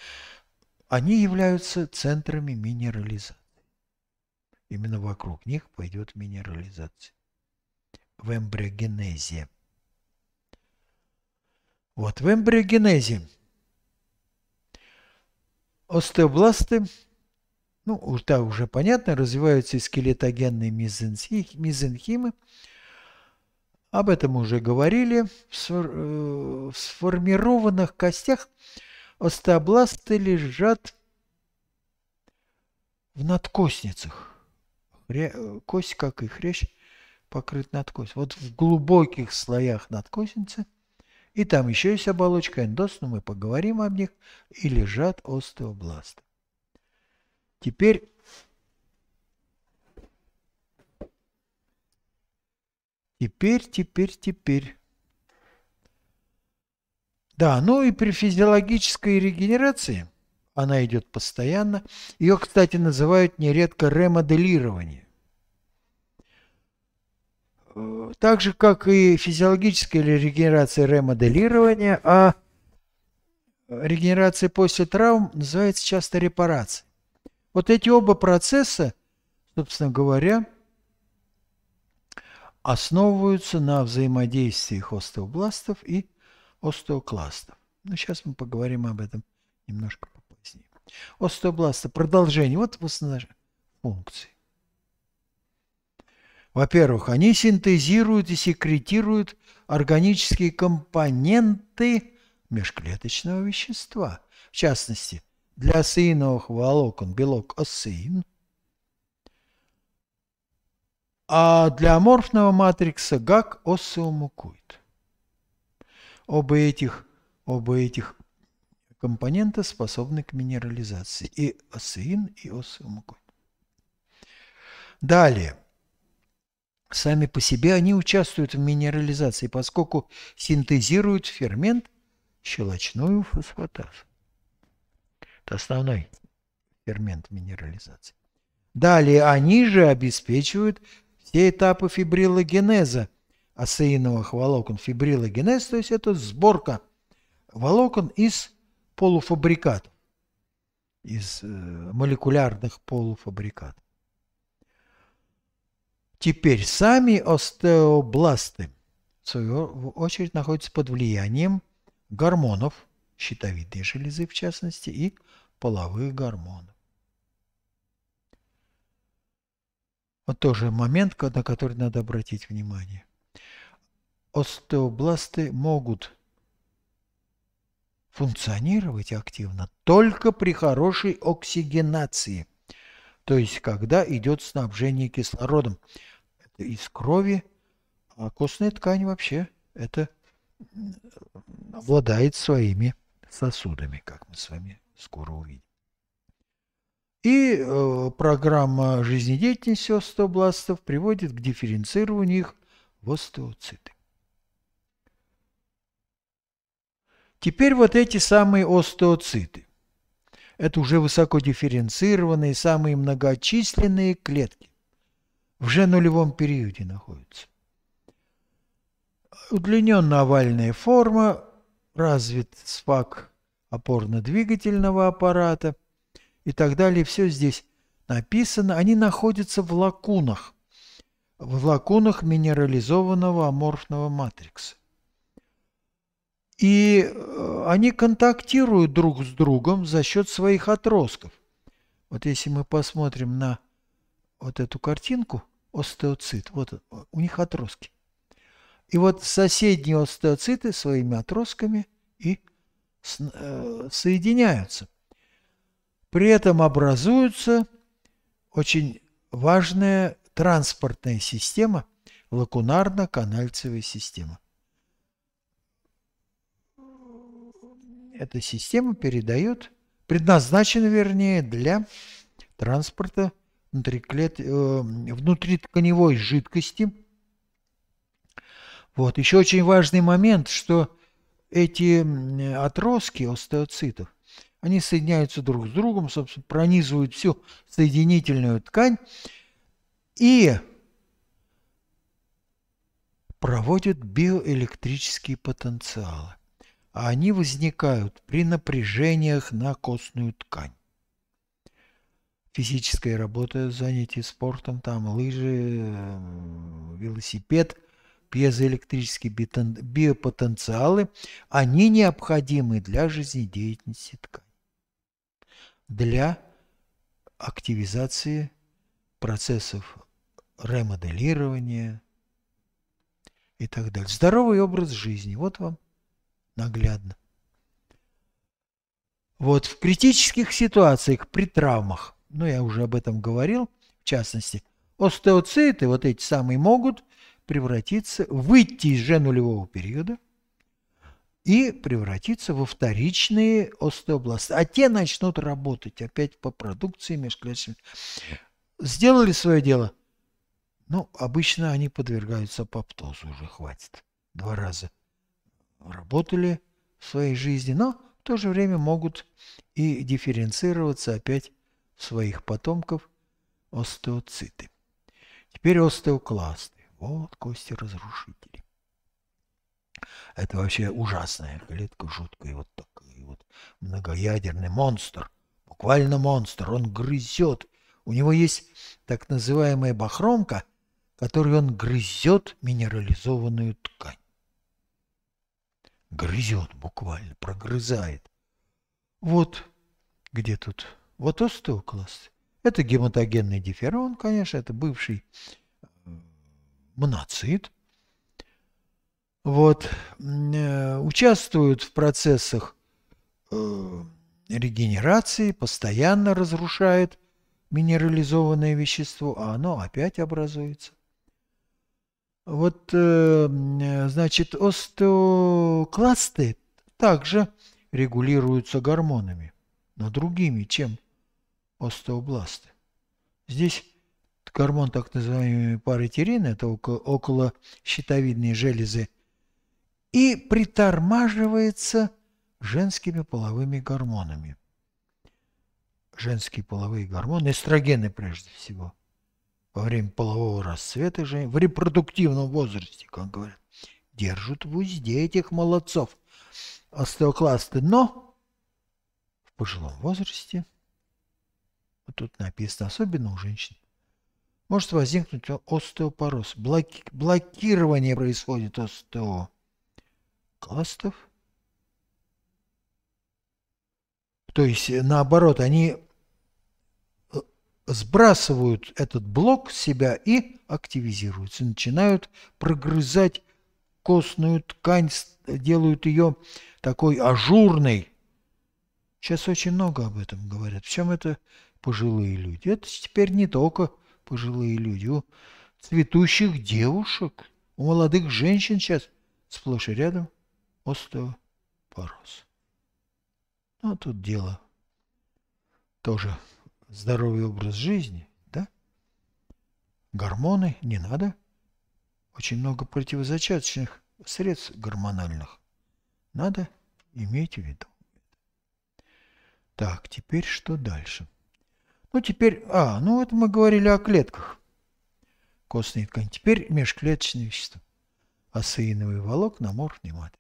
они являются центрами минерализации. Именно вокруг них пойдет минерализация в эмбриогенезе. Вот в эмбриогенезе остеобласты, ну, да, уже понятно, развиваются скелетогенные мезенхимы, об этом уже говорили, э, в сформированных костях остеобласты лежат в надкосницах. Э, кость, как и хрящ, покрыт надкость. Вот в глубоких слоях надкосницы, и там еще есть оболочка эндос, но мы поговорим об них, и лежат остеобласты. Теперь Теперь, теперь, теперь. Да, ну и при физиологической регенерации, она идет постоянно, ее, кстати, называют нередко ремоделированием. Так же, как и физиологическая регенерация ремоделирования, а регенерация после травм называется часто репарацией. Вот эти оба процесса, собственно говоря, основываются на взаимодействии остеобластов и остеокластов. Но ну, сейчас мы поговорим об этом немножко попозднее. Остеобласты – продолжение. Вот основные функции. Во-первых, они синтезируют и секретируют органические компоненты межклеточного вещества. В частности, для осеиновых волокон белок осеин, а для аморфного матрикса гак осциомукуид. Оба этих, оба этих компонента способны к минерализации. И осеин, и осциомукуид. Далее. Сами по себе они участвуют в минерализации, поскольку синтезируют фермент щелочную фосфатаз Это основной фермент минерализации. Далее они же обеспечивают все этапы фибриллогенеза асеиновых волокон. Фибриллогенез, то есть это сборка волокон из полуфабрикатов, из э, молекулярных полуфабрикатов. Теперь сами остеобласты, в свою очередь, находятся под влиянием гормонов, щитовидной железы в частности, и половых гормонов. Вот тоже момент, на который надо обратить внимание. Остеобласты могут функционировать активно только при хорошей оксигенации, то есть когда идет снабжение кислородом. Это из крови, а костная ткань вообще это обладает своими сосудами, как мы с вами скоро увидим. И э, программа жизнедеятельности остеобластов приводит к дифференцированию их в остеоциты. Теперь вот эти самые остеоциты. Это уже высоко дифференцированные, самые многочисленные клетки. В же нулевом периоде находятся. Удлиненная овальная форма, развит сфак опорно-двигательного аппарата, и так далее, все здесь написано, они находятся в лакунах, в лакунах минерализованного аморфного матрикса. И э, они контактируют друг с другом за счет своих отростков. Вот если мы посмотрим на вот эту картинку, остеоцит, вот э, у них отростки. И вот соседние остеоциты своими отростками и э, соединяются – при этом образуется очень важная транспортная система, лакунарно-канальцевая система. Эта система передает, предназначена, вернее, для транспорта внутриклет... э, внутритканевой жидкости. Вот. Еще очень важный момент, что эти отростки остеоцитов они соединяются друг с другом, собственно, пронизывают всю соединительную ткань и проводят биоэлектрические потенциалы. А они возникают при напряжениях на костную ткань. Физическая работа, занятие спортом, там лыжи, велосипед, пьезоэлектрические биопотенциалы, они необходимы для жизнедеятельности ткани для активизации процессов ремоделирования и так далее. Здоровый образ жизни. Вот вам наглядно. Вот в критических ситуациях при травмах, ну я уже об этом говорил, в частности, остеоциты, вот эти самые, могут превратиться, выйти из же нулевого периода – и превратиться во вторичные остеобласты. А те начнут работать опять по продукции межклеточной. Сделали свое дело. Ну, обычно они подвергаются апоптозу уже, хватит. Два раза работали в своей жизни, но в то же время могут и дифференцироваться опять в своих потомков остеоциты. Теперь остеокласты. Вот кости разрушители. Это вообще ужасная клетка, жуткая, вот такой вот многоядерный монстр. Буквально монстр, он грызет. У него есть так называемая бахромка, которой он грызет минерализованную ткань. Грызет буквально, прогрызает. Вот где тут? Вот остеокласт. Это гематогенный дифферон, конечно, это бывший э, моноцит – вот, э, участвуют в процессах э, регенерации, постоянно разрушает минерализованное вещество, а оно опять образуется. Вот, э, значит, остеокласты также регулируются гормонами, но другими, чем остеобласты. Здесь гормон так называемый паратирин, это около щитовидной железы – и притормаживается женскими половыми гормонами. Женские половые гормоны, эстрогены прежде всего, во время полового расцвета, в репродуктивном возрасте, как говорят, держат в узде этих молодцов, остеокласты. Но в пожилом возрасте, вот тут написано, особенно у женщин, может возникнуть остеопороз. блокирование происходит остео. Кастов? То есть, э, наоборот, они э, сбрасывают этот блок с себя и активизируются, начинают прогрызать костную ткань, э, делают ее такой ажурной. Сейчас очень много об этом говорят. В чем это пожилые люди? Это теперь не только пожилые люди. У цветущих девушек, у молодых женщин сейчас сплошь и рядом – остеопороз. Ну, а тут дело тоже здоровый образ жизни, да? Гормоны не надо. Очень много противозачаточных средств гормональных. Надо иметь в виду. Так, теперь что дальше? Ну, теперь... А, ну это мы говорили о клетках костной ткани. Теперь межклеточные вещества. Асеиновый волокна, морфный матрицы.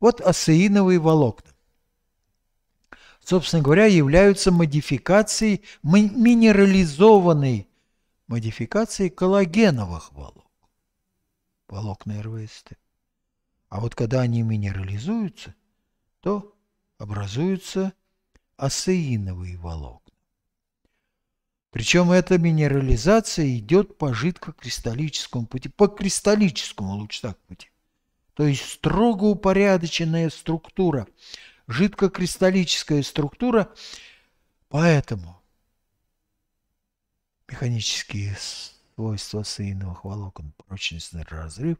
Вот осеиновые волокна. Собственно говоря, являются модификацией минерализованной модификацией коллагеновых волокон волокна РВСТ. А вот когда они минерализуются, то образуются асеиновые волокна. Причем эта минерализация идет по жидкокристаллическому пути, по кристаллическому лучше так пути то есть строго упорядоченная структура, жидкокристаллическая структура. Поэтому механические свойства соединенных волокон, прочностный разрыв,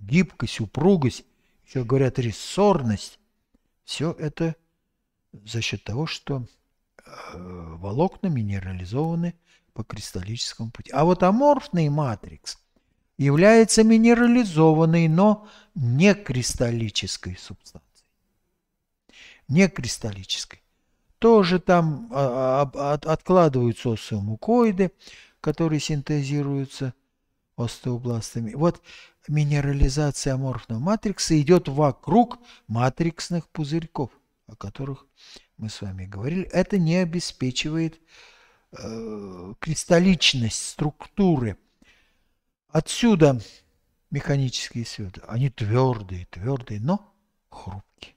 гибкость, упругость, еще говорят рессорность, все это за счет того, что э, волокна минерализованы по кристаллическому пути. А вот аморфный матрикс является минерализованной, но не кристаллической субстанцией. Не кристаллической. Тоже там а, а, откладываются остеомукоиды, которые синтезируются остеобластами. Вот минерализация аморфного матрикса идет вокруг матриксных пузырьков, о которых мы с вами говорили. Это не обеспечивает э, кристалличность структуры – Отсюда механические света. Они твердые, твердые, но хрупкие.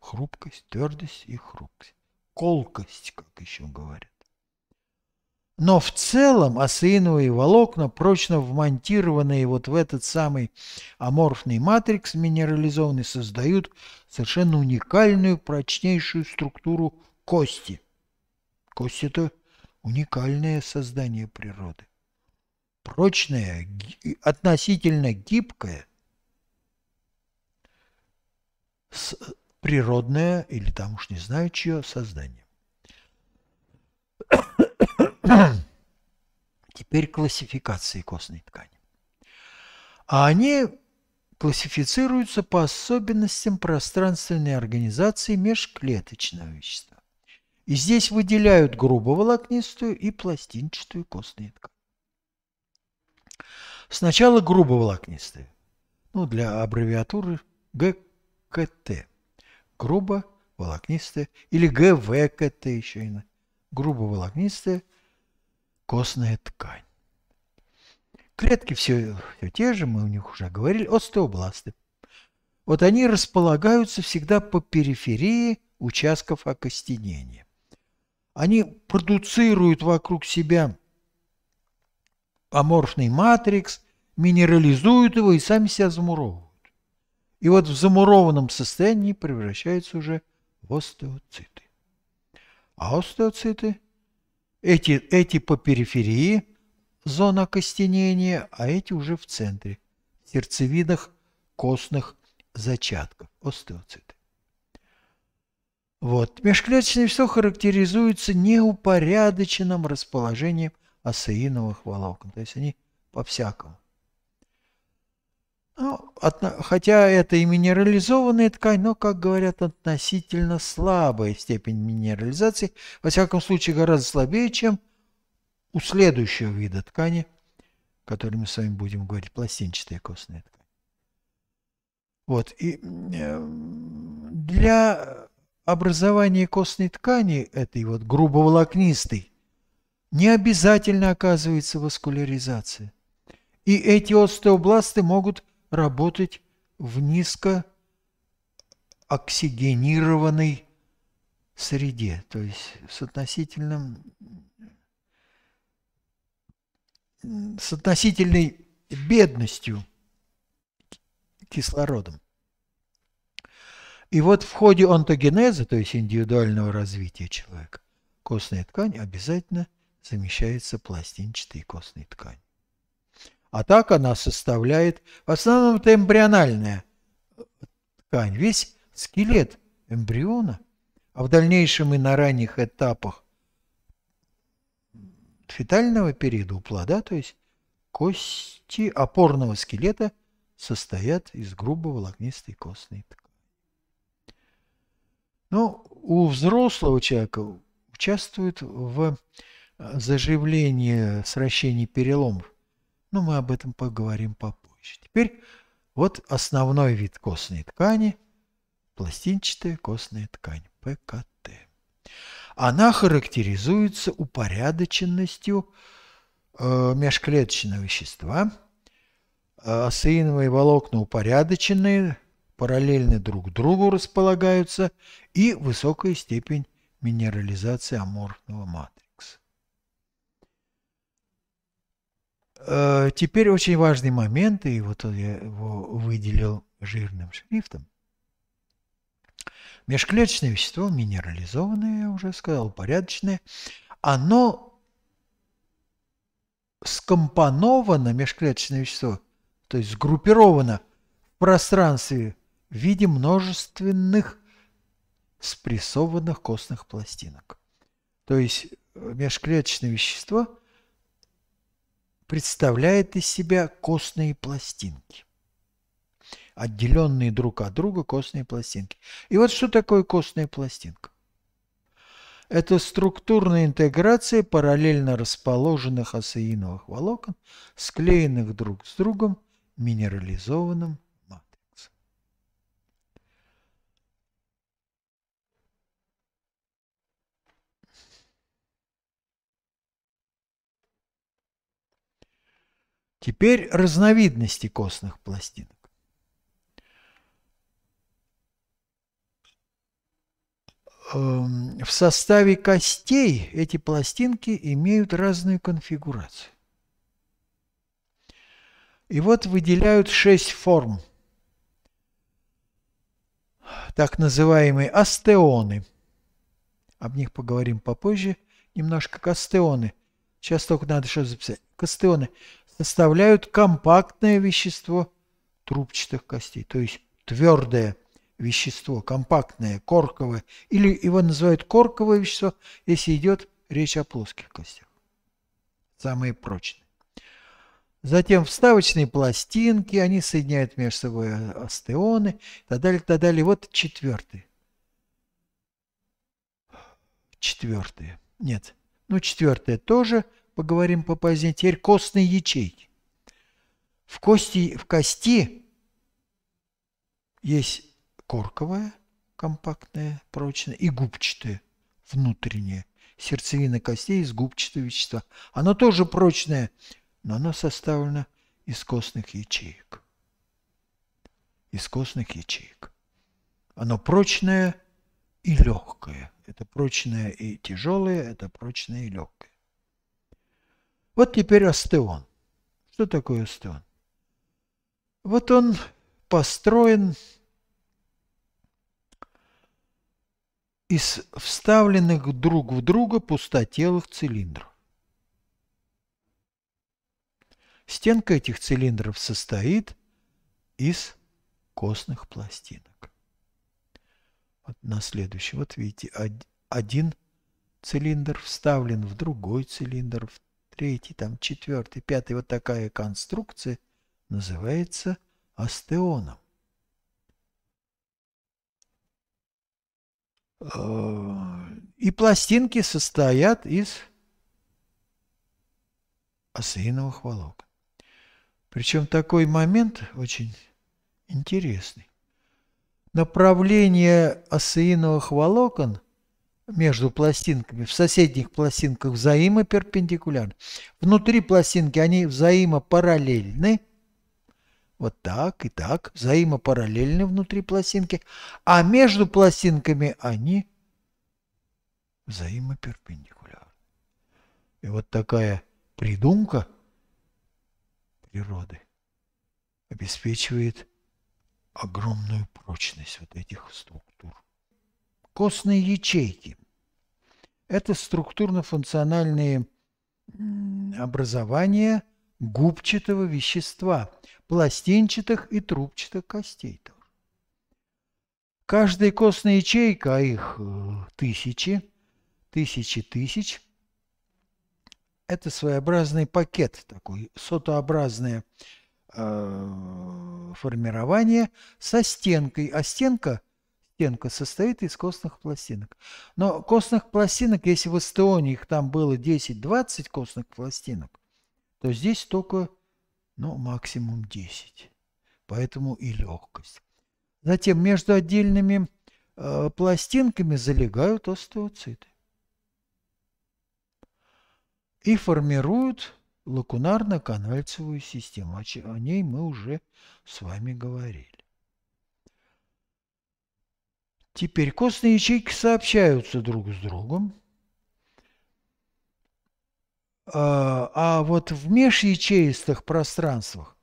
Хрупкость, твердость и хрупкость. Колкость, как еще говорят. Но в целом осеиновые волокна, прочно вмонтированные вот в этот самый аморфный матрикс минерализованный, создают совершенно уникальную, прочнейшую структуру кости. Кость – это уникальное создание природы прочное, относительно гибкое, природное или там уж не знаю чье создание. [COUGHS] Теперь классификации костной ткани. А они классифицируются по особенностям пространственной организации межклеточного вещества. И здесь выделяют грубоволокнистую и пластинчатую костную ткань. Сначала грубоволокнистые, ну, для аббревиатуры ГКТ, грубоволокнистые или ГВКТ еще и грубо волокнистая костная ткань. Клетки все, все те же, мы у них уже говорили, остеобласты. Вот они располагаются всегда по периферии участков окостенения. Они продуцируют вокруг себя аморфный матрикс, минерализуют его и сами себя замуровывают. И вот в замурованном состоянии превращаются уже в остеоциты. А остеоциты, эти, эти по периферии, зона окостенения, а эти уже в центре, в сердцевинах костных зачатков, остеоциты. Вот. Межклеточное вещество характеризуется неупорядоченным расположением асеиновых волокон. То есть они по-всякому. Ну, хотя это и минерализованная ткань, но, как говорят, относительно слабая степень минерализации, во всяком случае гораздо слабее, чем у следующего вида ткани, который мы с вами будем говорить, пластинчатая костная ткань. Вот, и э, для образования костной ткани, этой вот грубоволокнистой, не обязательно оказывается васкуляризация. И эти остеобласты могут работать в низкооксигенированной среде, то есть с относительным с относительной бедностью кислородом. И вот в ходе онтогенеза, то есть индивидуального развития человека, костная ткань обязательно – замещается пластинчатой костной тканью. А так она составляет в основном это эмбриональная э, ткань, весь скелет эмбриона, а в дальнейшем и на ранних этапах фетального периода у плода, то есть кости опорного скелета состоят из грубо волокнистой костной ткани. Но ну, у взрослого человека участвует в заживление сращений переломов. Но мы об этом поговорим попозже. Теперь вот основной вид костной ткани – пластинчатая костная ткань, ПКТ. Она характеризуется упорядоченностью э, межклеточного вещества. Э, осеиновые волокна упорядоченные, параллельны друг другу располагаются и высокая степень минерализации аморфного мата. Э, теперь очень важный момент, и вот я его выделил жирным шрифтом. Межклеточное вещество, минерализованное, я уже сказал, порядочное, оно скомпоновано, межклеточное вещество, то есть сгруппировано в пространстве в виде множественных спрессованных костных пластинок. То есть э, межклеточное вещество – представляет из себя костные пластинки. Отделенные друг от друга костные пластинки. И вот что такое костная пластинка? Это структурная интеграция параллельно расположенных осеиновых волокон, склеенных друг с другом минерализованным Теперь разновидности костных пластинок. Эм, в составе костей эти пластинки имеют разную конфигурацию. И вот выделяют шесть форм. Так называемые остеоны. Об них поговорим попозже. Немножко костеоны. Сейчас только надо что записать. Костеоны составляют компактное вещество трубчатых костей, то есть твердое вещество, компактное, корковое, или его называют корковое вещество, если идет речь о плоских костях, самые прочные. Затем вставочные пластинки, они соединяют между собой остеоны, и так далее, и так далее. Вот четвертый. четвертые, Нет. Ну, четвертое тоже – поговорим попозднее. Теперь костные ячейки. В кости, в кости есть корковая, компактная, прочная и губчатая, внутренняя. Сердцевина костей из губчатого вещества. Она тоже прочная, но она составлена из костных ячеек. Из костных ячеек. Оно прочное и легкое. Это прочное и тяжелое, это прочное и легкое. Вот теперь остеон. Что такое остеон? Вот он построен из вставленных друг в друга пустотелых цилиндров. Стенка этих цилиндров состоит из костных пластинок. Вот на следующий, вот видите, один цилиндр вставлен в другой цилиндр, в третий, там, четвертый, пятый, вот такая конструкция называется остеоном. Э, и пластинки состоят из осеиновых волокон. Причем такой момент очень интересный. Направление осеиновых волокон – между пластинками, в соседних пластинках взаимоперпендикулярны. Внутри пластинки они взаимопараллельны, вот так и так, взаимопараллельны внутри пластинки, а между пластинками они взаимоперпендикулярны. И вот такая придумка природы обеспечивает огромную прочность вот этих структур. Костные ячейки это структурно-функциональные образования губчатого вещества, пластинчатых и трубчатых костей. Каждая костная ячейка, а их э, тысячи, тысячи тысяч, это своеобразный пакет, такой сотообразное э, формирование со стенкой. А стенка – стенка состоит из костных пластинок. Но костных пластинок, если в Эстонии их там было 10-20 костных пластинок, то здесь только ну, максимум 10. Поэтому и легкость. Затем между отдельными э, пластинками залегают остеоциты. И формируют лакунарно-канальцевую систему. О ней мы уже с вами говорили. Теперь костные ячейки сообщаются друг с другом, а, а вот в межячеистых пространствах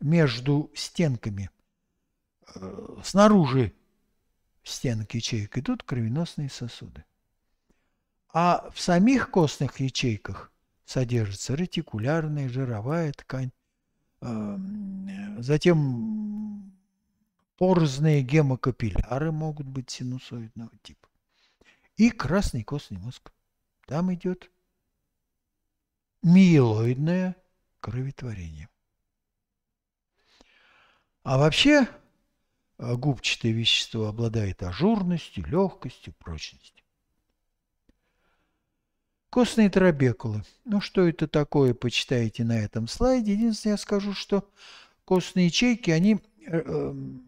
между стенками э, снаружи стенок ячеек идут кровеносные сосуды. А в самих костных ячейках содержится ретикулярная жировая ткань, э, э, затем порозные гемокапилляры а могут быть синусоидного типа. И красный костный мозг. Там идет миелоидное кроветворение. А вообще э, губчатое вещество обладает ажурностью, легкостью, прочностью. Костные трабекулы. Ну, что это такое, почитайте на этом слайде. Единственное, я скажу, что костные ячейки, они э, эм,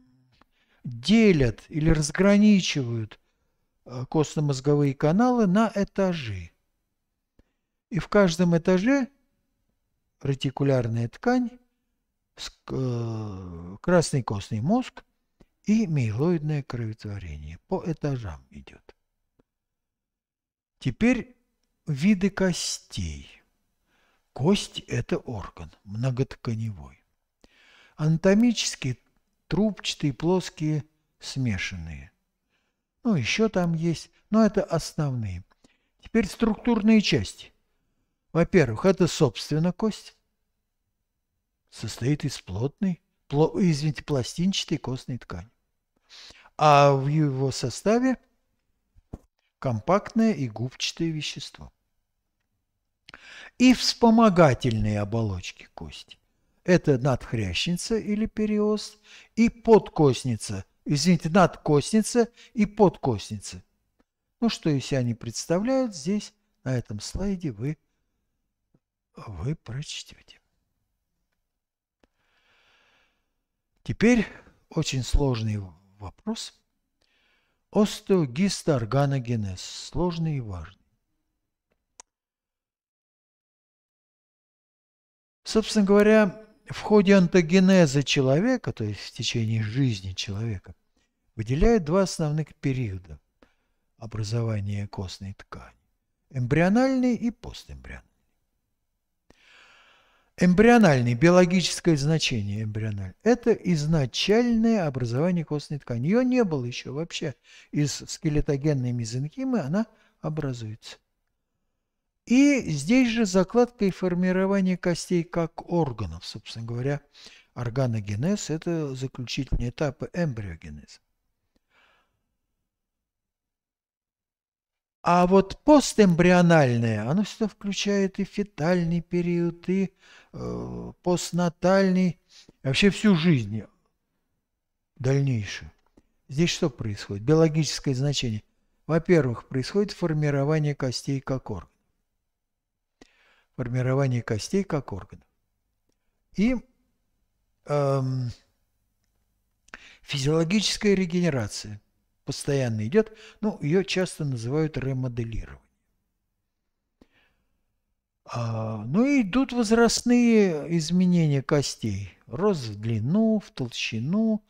делят или разграничивают э, костно-мозговые каналы на этажи. И в каждом этаже ретикулярная ткань, э, красный костный мозг и миелоидное кроветворение. По этажам идет. Теперь виды костей. Кость – это орган, многотканевой. Анатомически трубчатые, плоские, смешанные. Ну, еще там есть, но это основные. Теперь структурные части. Во-первых, это, собственно, кость. Состоит из плотной, пло, извините, пластинчатой костной ткани. А в его составе компактное и губчатое вещество. И вспомогательные оболочки кости это надхрящница или периост и подкосница, извините, надкосница и подкосница. Ну, что из себя они представляют, здесь на этом слайде вы, вы прочтете. Теперь очень сложный вопрос. Остеогистоорганогенез. Сложный и важный. Собственно говоря, в ходе антогенеза человека, то есть в течение жизни человека, выделяют два основных периода образования костной ткани – эмбриональный и постэмбриональный. Эмбриональный, биологическое значение эмбриональный – это изначальное образование костной ткани. Ее не было еще вообще. Из скелетогенной мезенхимы она образуется. И здесь же закладка и формирование костей как органов, собственно говоря. Органогенез – это заключительные этапы эмбриогенеза. А вот постэмбриональное, оно всегда включает и фетальный период, и э, постнатальный, вообще всю жизнь дальнейшую. Здесь что происходит? Биологическое значение. Во-первых, происходит формирование костей как орган формировании костей как органов. И эм, физиологическая регенерация постоянно идет, ну, ее часто называют ремоделированием, А, ну и идут возрастные изменения костей. Рост в длину, в толщину,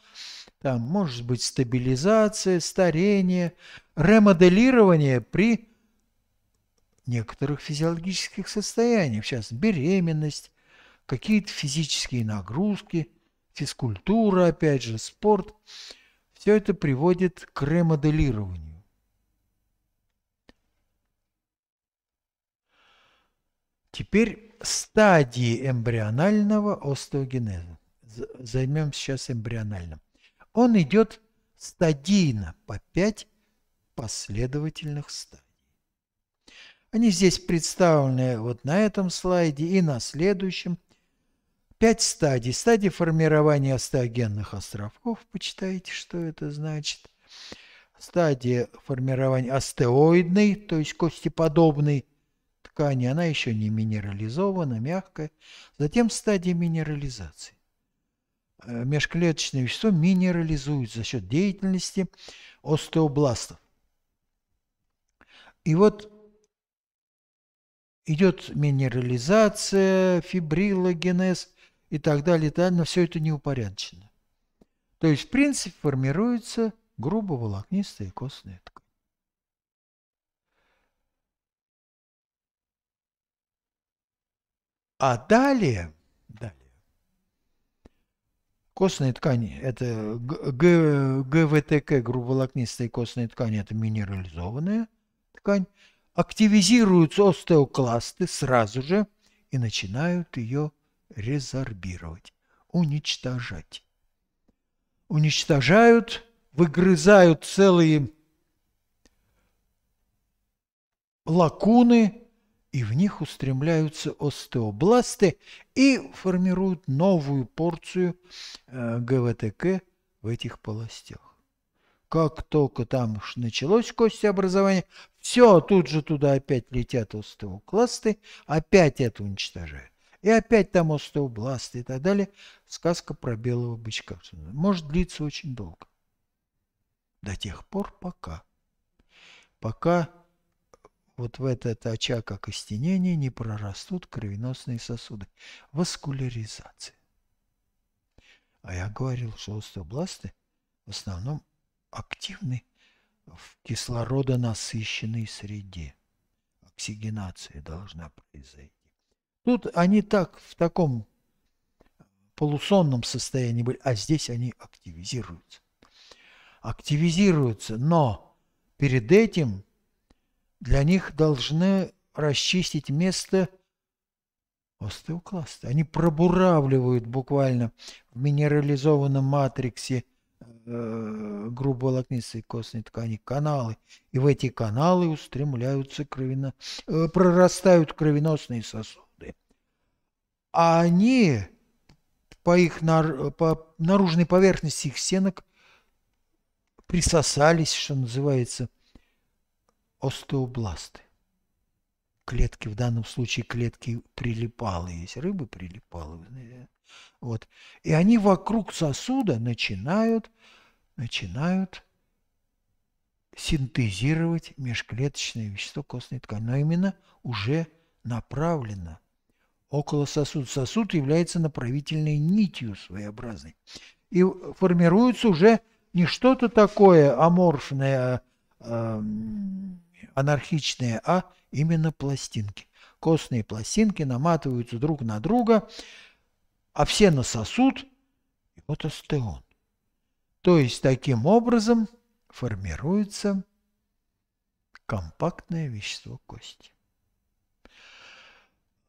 там может быть стабилизация, старение, ремоделирование при некоторых физиологических состояний, в частности, беременность, какие-то физические нагрузки, физкультура, опять же, спорт. Все это приводит к ремоделированию. Теперь стадии эмбрионального остеогенеза. займем сейчас эмбриональным. Он идет стадийно по 5 последовательных стадий. Они здесь представлены вот на этом слайде и на следующем. Пять стадий. Стадия формирования остеогенных островков. Почитайте, что это значит. Стадия формирования остеоидной, то есть костеподобной ткани. Она еще не минерализована, мягкая. Затем стадия минерализации. Э, Межклеточное вещество минерализует за счет деятельности остеобластов. И вот идет минерализация, фибриллогенез и так далее, и но все это неупорядочено. То есть, в принципе, формируется грубо волокнистая костная ткань. А далее, далее костная ткань – это ГВТК, грубоволокнистая костная ткань – это минерализованная ткань активизируются остеокласты сразу же и начинают ее резорбировать, уничтожать. Уничтожают, выгрызают целые лакуны, и в них устремляются остеобласты и формируют новую порцию э, ГВТК в этих полостях. Как только там началось костеобразование, все, тут же туда опять летят остеокласты, опять это уничтожают. И опять там остеобласты и так далее. Сказка про белого бычка. Может длиться очень долго. До тех пор, пока. Пока вот в этот очаг окостенения не прорастут кровеносные сосуды. Васкуляризация. А я говорил, что остеобласты в основном активны в кислородонасыщенной среде. Оксигенация должна произойти. Тут они так в таком полусонном состоянии были, а здесь они активизируются. Активизируются, но перед этим для них должны расчистить место остеокласты. Они пробуравливают буквально в минерализованном матриксе – Э, грубоволокнистой костной ткани каналы, и в эти каналы устремляются кровено... Э, прорастают кровеносные сосуды. А они по их нар... по наружной поверхности их стенок присосались, что называется, остеобласты клетки, в данном случае клетки прилипалы, есть рыбы прилипалы. Вот. И они вокруг сосуда начинают, начинают синтезировать межклеточное вещество костной ткани, но именно уже направлено около сосуд. Сосуд является направительной нитью своеобразной. И формируется уже не что-то такое аморфное, а, а, анархичные, а именно пластинки. Костные пластинки наматываются друг на друга, а все на сосуд, и вот остеон. То есть таким образом формируется компактное вещество кости.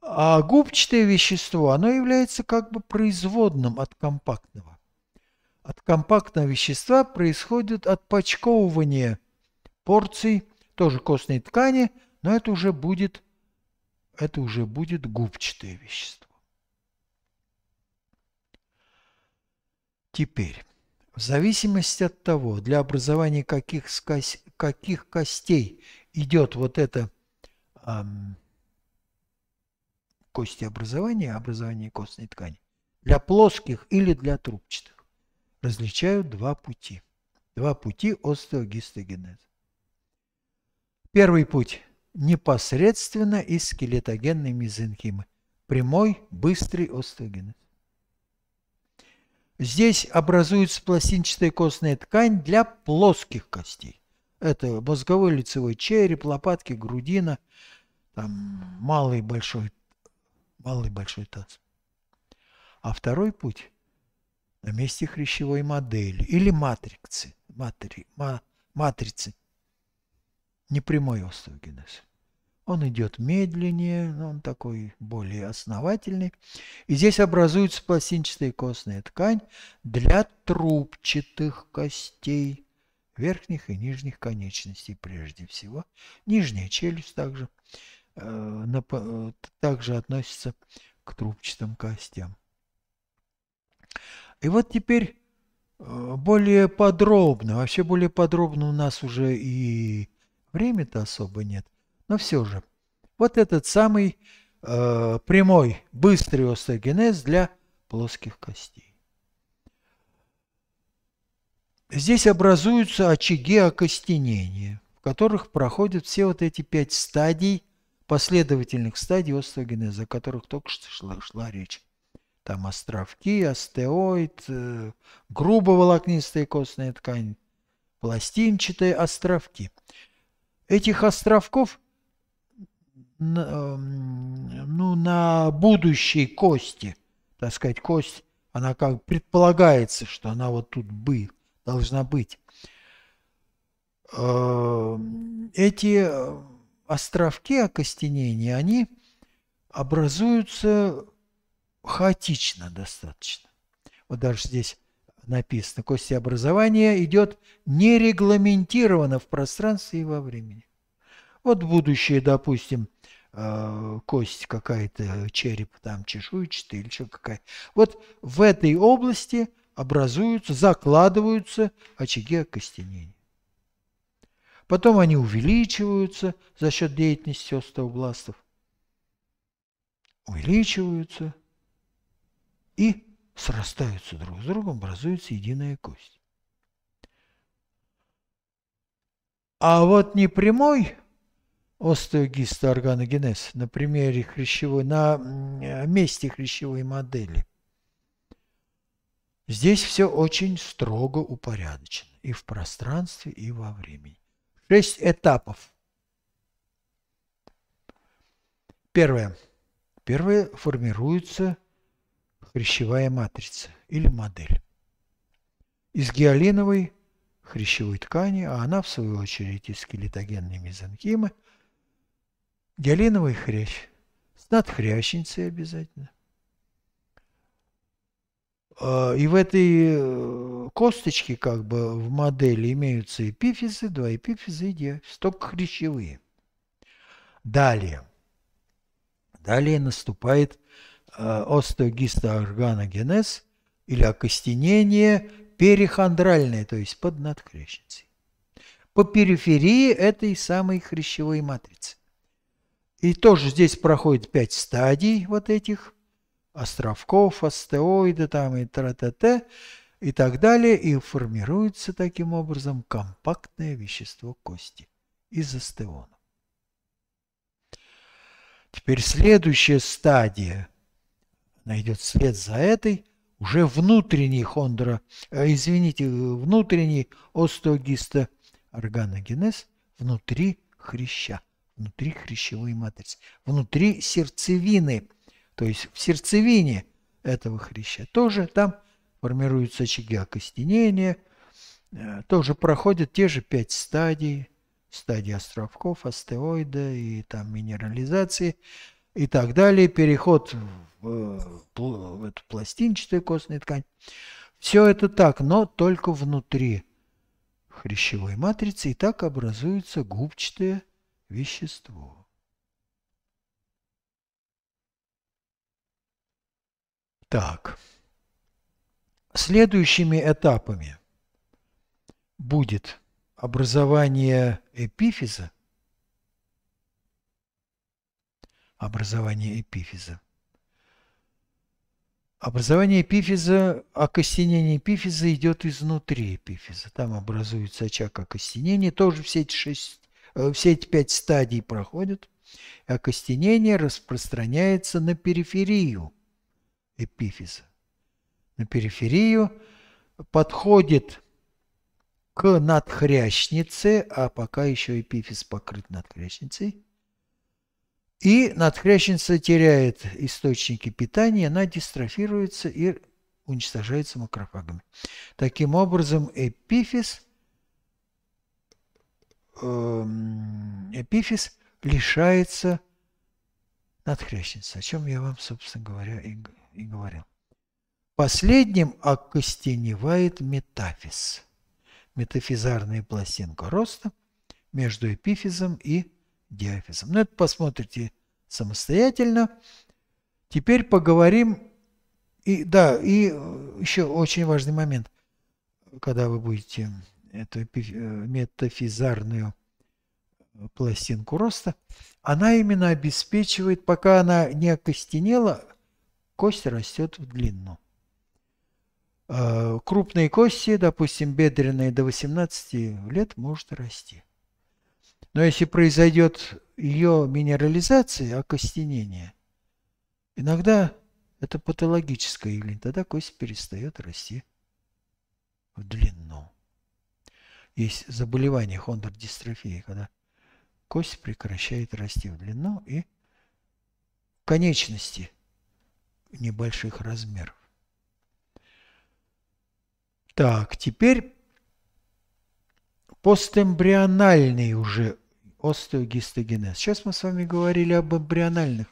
А губчатое вещество, оно является как бы производным от компактного. От компактного вещества происходит отпочковывание порций тоже костной ткани, но это уже будет, это уже будет губчатое вещество. Теперь, в зависимости от того, для образования каких, каких костей идет вот это эм, кости образования, образование костной ткани, для плоских или для трубчатых, различают два пути. Два пути остеогистогенеза. Первый путь – непосредственно из скелетогенной мезенхимы. Прямой, быстрый остеогенез. Здесь образуется пластинчатая костная ткань для плоских костей. Это мозговой лицевой череп, лопатки, грудина, там малый большой, малый большой таз. А второй путь – на месте хрящевой модели или матрицы, матри, ма, матрицы – непрямой остеогенез. Он идет медленнее, но он такой более основательный. И здесь образуется пластинчатая костная ткань для трубчатых костей верхних и нижних конечностей прежде всего. Нижняя челюсть также, э, э, также относится к трубчатым костям. И вот теперь э, более подробно, вообще более подробно у нас уже и Время-то особо нет. Но все же, вот этот самый э, прямой, быстрый остеогенез для плоских костей. Здесь образуются очаги окостенения, в которых проходят все вот эти пять стадий, последовательных стадий остеогенеза, о которых только что шла, шла речь. Там островки, остеоид, э, грубоволокнистая костная ткань, пластинчатые островки – этих островков эм, ну, на будущей кости, так сказать, кость, она как предполагается, что она вот тут бы, должна быть. Эм, эти островки окостенения, они образуются хаотично достаточно. Вот даже здесь написано, костеобразование идет нерегламентированно в пространстве и во времени. Вот будущее, допустим, э, кость какая-то, череп там чешуйчатый или что какая. Вот в этой области образуются, закладываются очаги окостенения. Потом они увеличиваются за счет деятельности остеобластов. Увеличиваются и срастаются друг с другом, образуется единая кость. А вот непрямой остеогистоорганогенез на примере хрящевой, на э, месте хрящевой модели. Здесь все очень строго упорядочено и в пространстве, и во времени. Шесть этапов. Первое. Первое формируется хрящевая матрица или модель. Из гиалиновой хрящевой ткани, а она, в свою очередь, из скелетогенной мезонхимы, гиалиновый хрящ, с надхрящницей обязательно. А, и в этой э, косточке, как бы, в модели имеются эпифизы, два эпифиза и диафиз, только хрящевые. Далее. Далее наступает Э, остеогистоорганогенез или окостенение перихондральное, то есть под надкрещенцей. По периферии этой самой хрящевой матрицы. И тоже здесь проходит пять стадий вот этих островков, остеоиды, там и тра-та-та и так далее, и формируется таким образом компактное вещество кости из остеона. Теперь следующая стадия найдет свет за этой, уже внутренней хондро, э, извините, внутренней остеогиста органогенез внутри хряща, внутри хрящевой матрицы, внутри сердцевины, то есть в сердцевине этого хряща тоже там формируются очаги окостенения, э, тоже проходят те же пять стадий, стадии островков, остеоида и там минерализации, и так далее, переход в э, эту пластинчатую костную ткань. Все это так, но только внутри хрящевой матрицы, и так образуется губчатое вещество. Так, следующими этапами будет образование эпифиза – образование эпифиза. Образование эпифиза, окостенение эпифиза идет изнутри эпифиза. Там образуется очаг окостенения. Тоже все эти, шесть, э, все эти пять стадий проходят. Окостенение распространяется на периферию эпифиза. На периферию подходит к надхрящнице, а пока еще эпифиз покрыт надхрящницей, и надхрящница теряет источники питания, она дистрофируется и уничтожается макрофагами. Таким образом, эпифиз, эм, эпифиз лишается надхрящницы, о чем я вам, собственно говоря, и, и говорил. Последним окостеневает метафиз, метафизарная пластинка роста между эпифизом и диафизом. Но ну, это посмотрите самостоятельно. Теперь поговорим, и, да, и э, еще очень важный момент, когда вы будете эту э, метафизарную э, пластинку роста, она именно обеспечивает, пока она не окостенела, кость растет в длину. Крупные кости, допустим, бедренные до 18 лет, может расти. Но если произойдет ее минерализация, окостенение, иногда это патологическое явление, тогда кость перестает расти в длину. Есть заболевание хондродистрофии, когда кость прекращает расти в длину и конечности небольших размеров. Так, теперь постэмбриональный уже остеогистогенез. Сейчас мы с вами говорили об эмбриональных.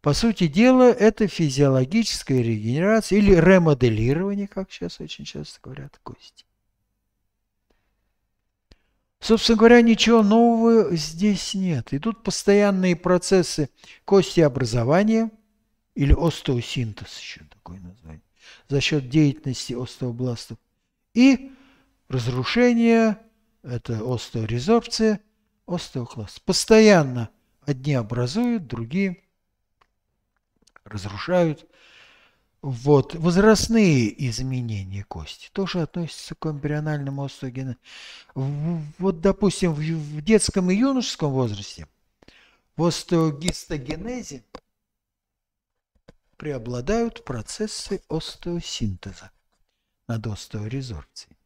По сути дела, это физиологическая регенерация или ремоделирование, как сейчас очень часто говорят, кости. Собственно говоря, ничего нового здесь нет. Идут постоянные процессы кости образования или остеосинтез, еще такое название, за счет деятельности остеобластов. И разрушение, это остеорезорбция, остеокласт. Постоянно одни образуют, другие разрушают. Вот. Возрастные изменения кости тоже относятся к эмбриональному остеогену. Вот, допустим, в детском и юношеском возрасте в остеогистогенезе преобладают процессы остеосинтеза над остеорезорбцией.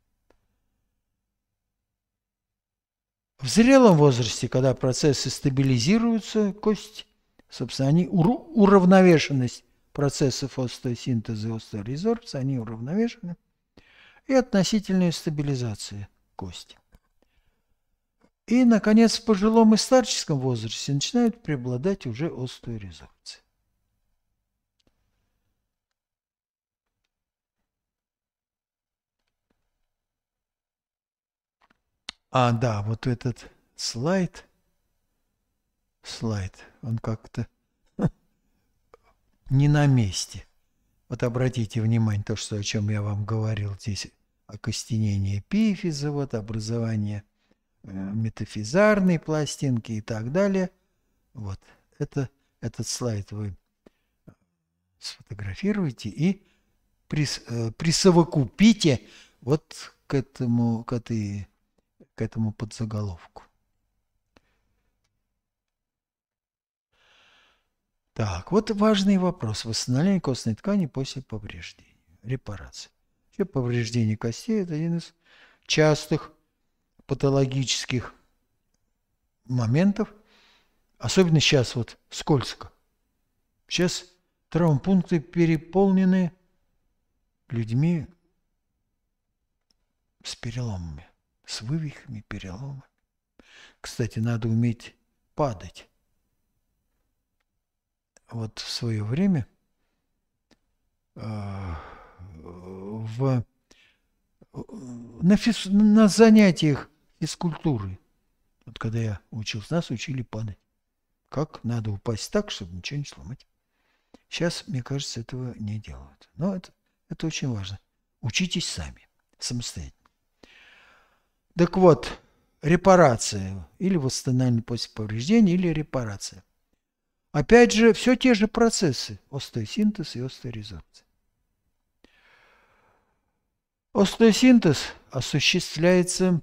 В зрелом возрасте, когда процессы стабилизируются, кость, собственно, они уравновешенность процессов остеосинтеза и остеорезорбции, они уравновешены, и относительная стабилизация кости. И, наконец, в пожилом и старческом возрасте начинают преобладать уже остеорезорбции. А, да, вот этот слайд, слайд, он как-то [LAUGHS] не на месте. Вот обратите внимание то, что, о чем я вам говорил здесь, окостенение эпифиза, вот образование э, метафизарной пластинки и так далее. Вот это, этот слайд вы сфотографируете и прис, э, присовокупите вот к этому, к этой к этому подзаголовку. Так, вот важный вопрос. Восстановление костной ткани после повреждения, Репарация. Вообще повреждение костей – это один из частых патологических моментов. Особенно сейчас вот скользко. Сейчас травмпункты переполнены людьми с переломами с вывихами, переломами. Кстати, надо уметь падать. Вот в свое время э, в, на, физ, на занятиях физкультуры, вот когда я учился, нас учили падать. Как надо упасть так, чтобы ничего не сломать. Сейчас, мне кажется, этого не делают. Но это, это очень важно. Учитесь сами, самостоятельно. Так вот, репарация или восстановление после повреждения, или репарация. Опять же, все те же процессы – остеосинтез и остеорезорбция. Остеосинтез осуществляется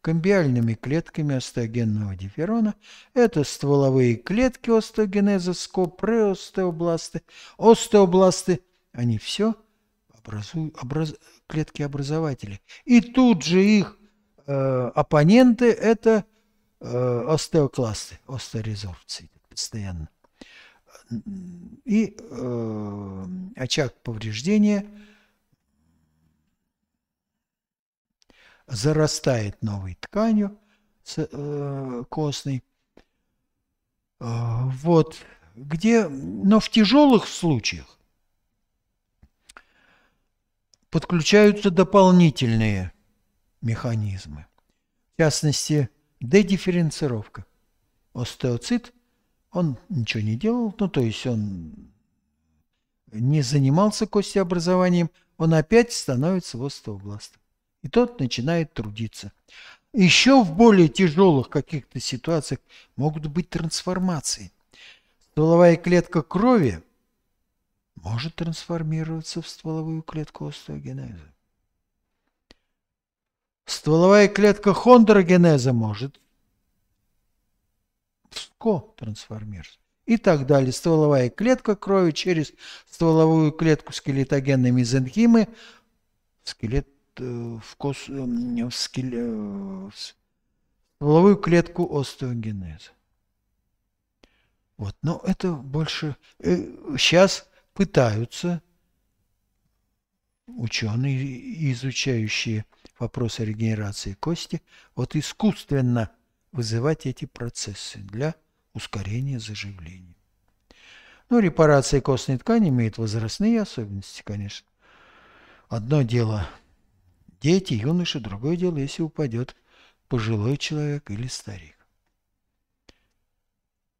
комбиальными клетками остеогенного диферона. Это стволовые клетки остеогенеза, скопры остеобласты. Остеобласты Они все образуют, образ, клетки-образователи. И тут же их э, оппоненты – это э, остеокласты, остеорезорбции постоянно. И э, очаг повреждения зарастает новой тканью э, костной. Э, вот. Где, но в тяжелых случаях подключаются дополнительные механизмы. В частности, дедифференцировка. Остеоцит, он ничего не делал, ну то есть он не занимался костеобразованием, он опять становится остеобластом. И тот начинает трудиться. Еще в более тяжелых каких-то ситуациях могут быть трансформации. Стволовая клетка крови может трансформироваться в стволовую клетку остеогенеза. Стволовая клетка хондрогенеза может в СКО трансформироваться. И так далее. Стволовая клетка крови через стволовую клетку скелетогенной мезенхимы скелет э, в, кос, э, в, скеле, э, стволовую клетку остеогенеза. Вот, но это больше... Э, сейчас пытаются ученые, изучающие вопросы регенерации кости, вот искусственно вызывать эти процессы для ускорения заживления. Ну, репарация костной ткани имеет возрастные особенности, конечно. Одно дело дети, юноши, другое дело, если упадет пожилой человек или старик.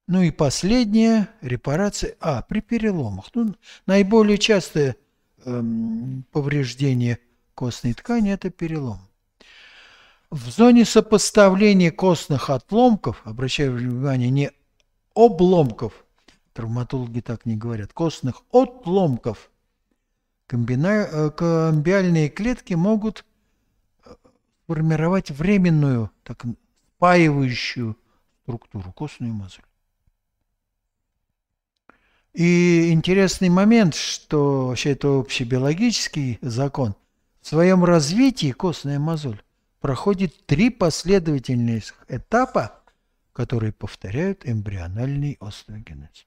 Ну и последнее – репарация. А, при переломах. Ну, наиболее частая – эм, повреждение костной ткани – это перелом. В зоне сопоставления костных отломков, обращаю внимание, не обломков, травматологи так не говорят, костных отломков, комбина... Э, комбиальные клетки могут э, формировать временную, так спаивающую структуру, костную мозоль. И интересный момент, что вообще это общебиологический закон. В своем развитии костная мозоль проходит три последовательных этапа, которые повторяют эмбриональный остеогенез.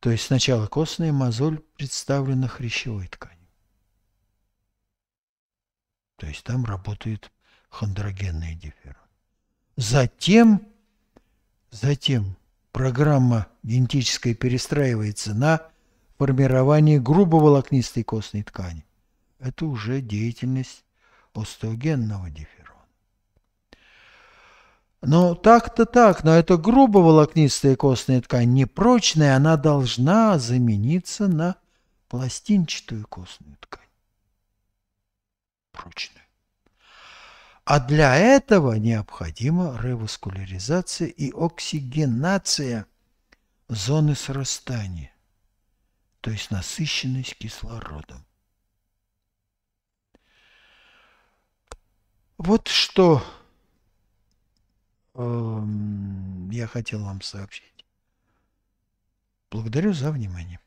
То есть сначала костная мозоль представлена хрящевой тканью. То есть там работает хондрогенный дифферон. Затем, затем Программа генетическая перестраивается на формирование грубоволокнистой костной ткани. Это уже деятельность остеогенного дифферона. Но так-то так, но эта грубоволокнистая костная ткань непрочная, она должна замениться на пластинчатую костную ткань. Прочную. А для этого необходима реваскуляризация и оксигенация зоны срастания, то есть насыщенность кислородом. Вот что э, я хотел вам сообщить. Благодарю за внимание.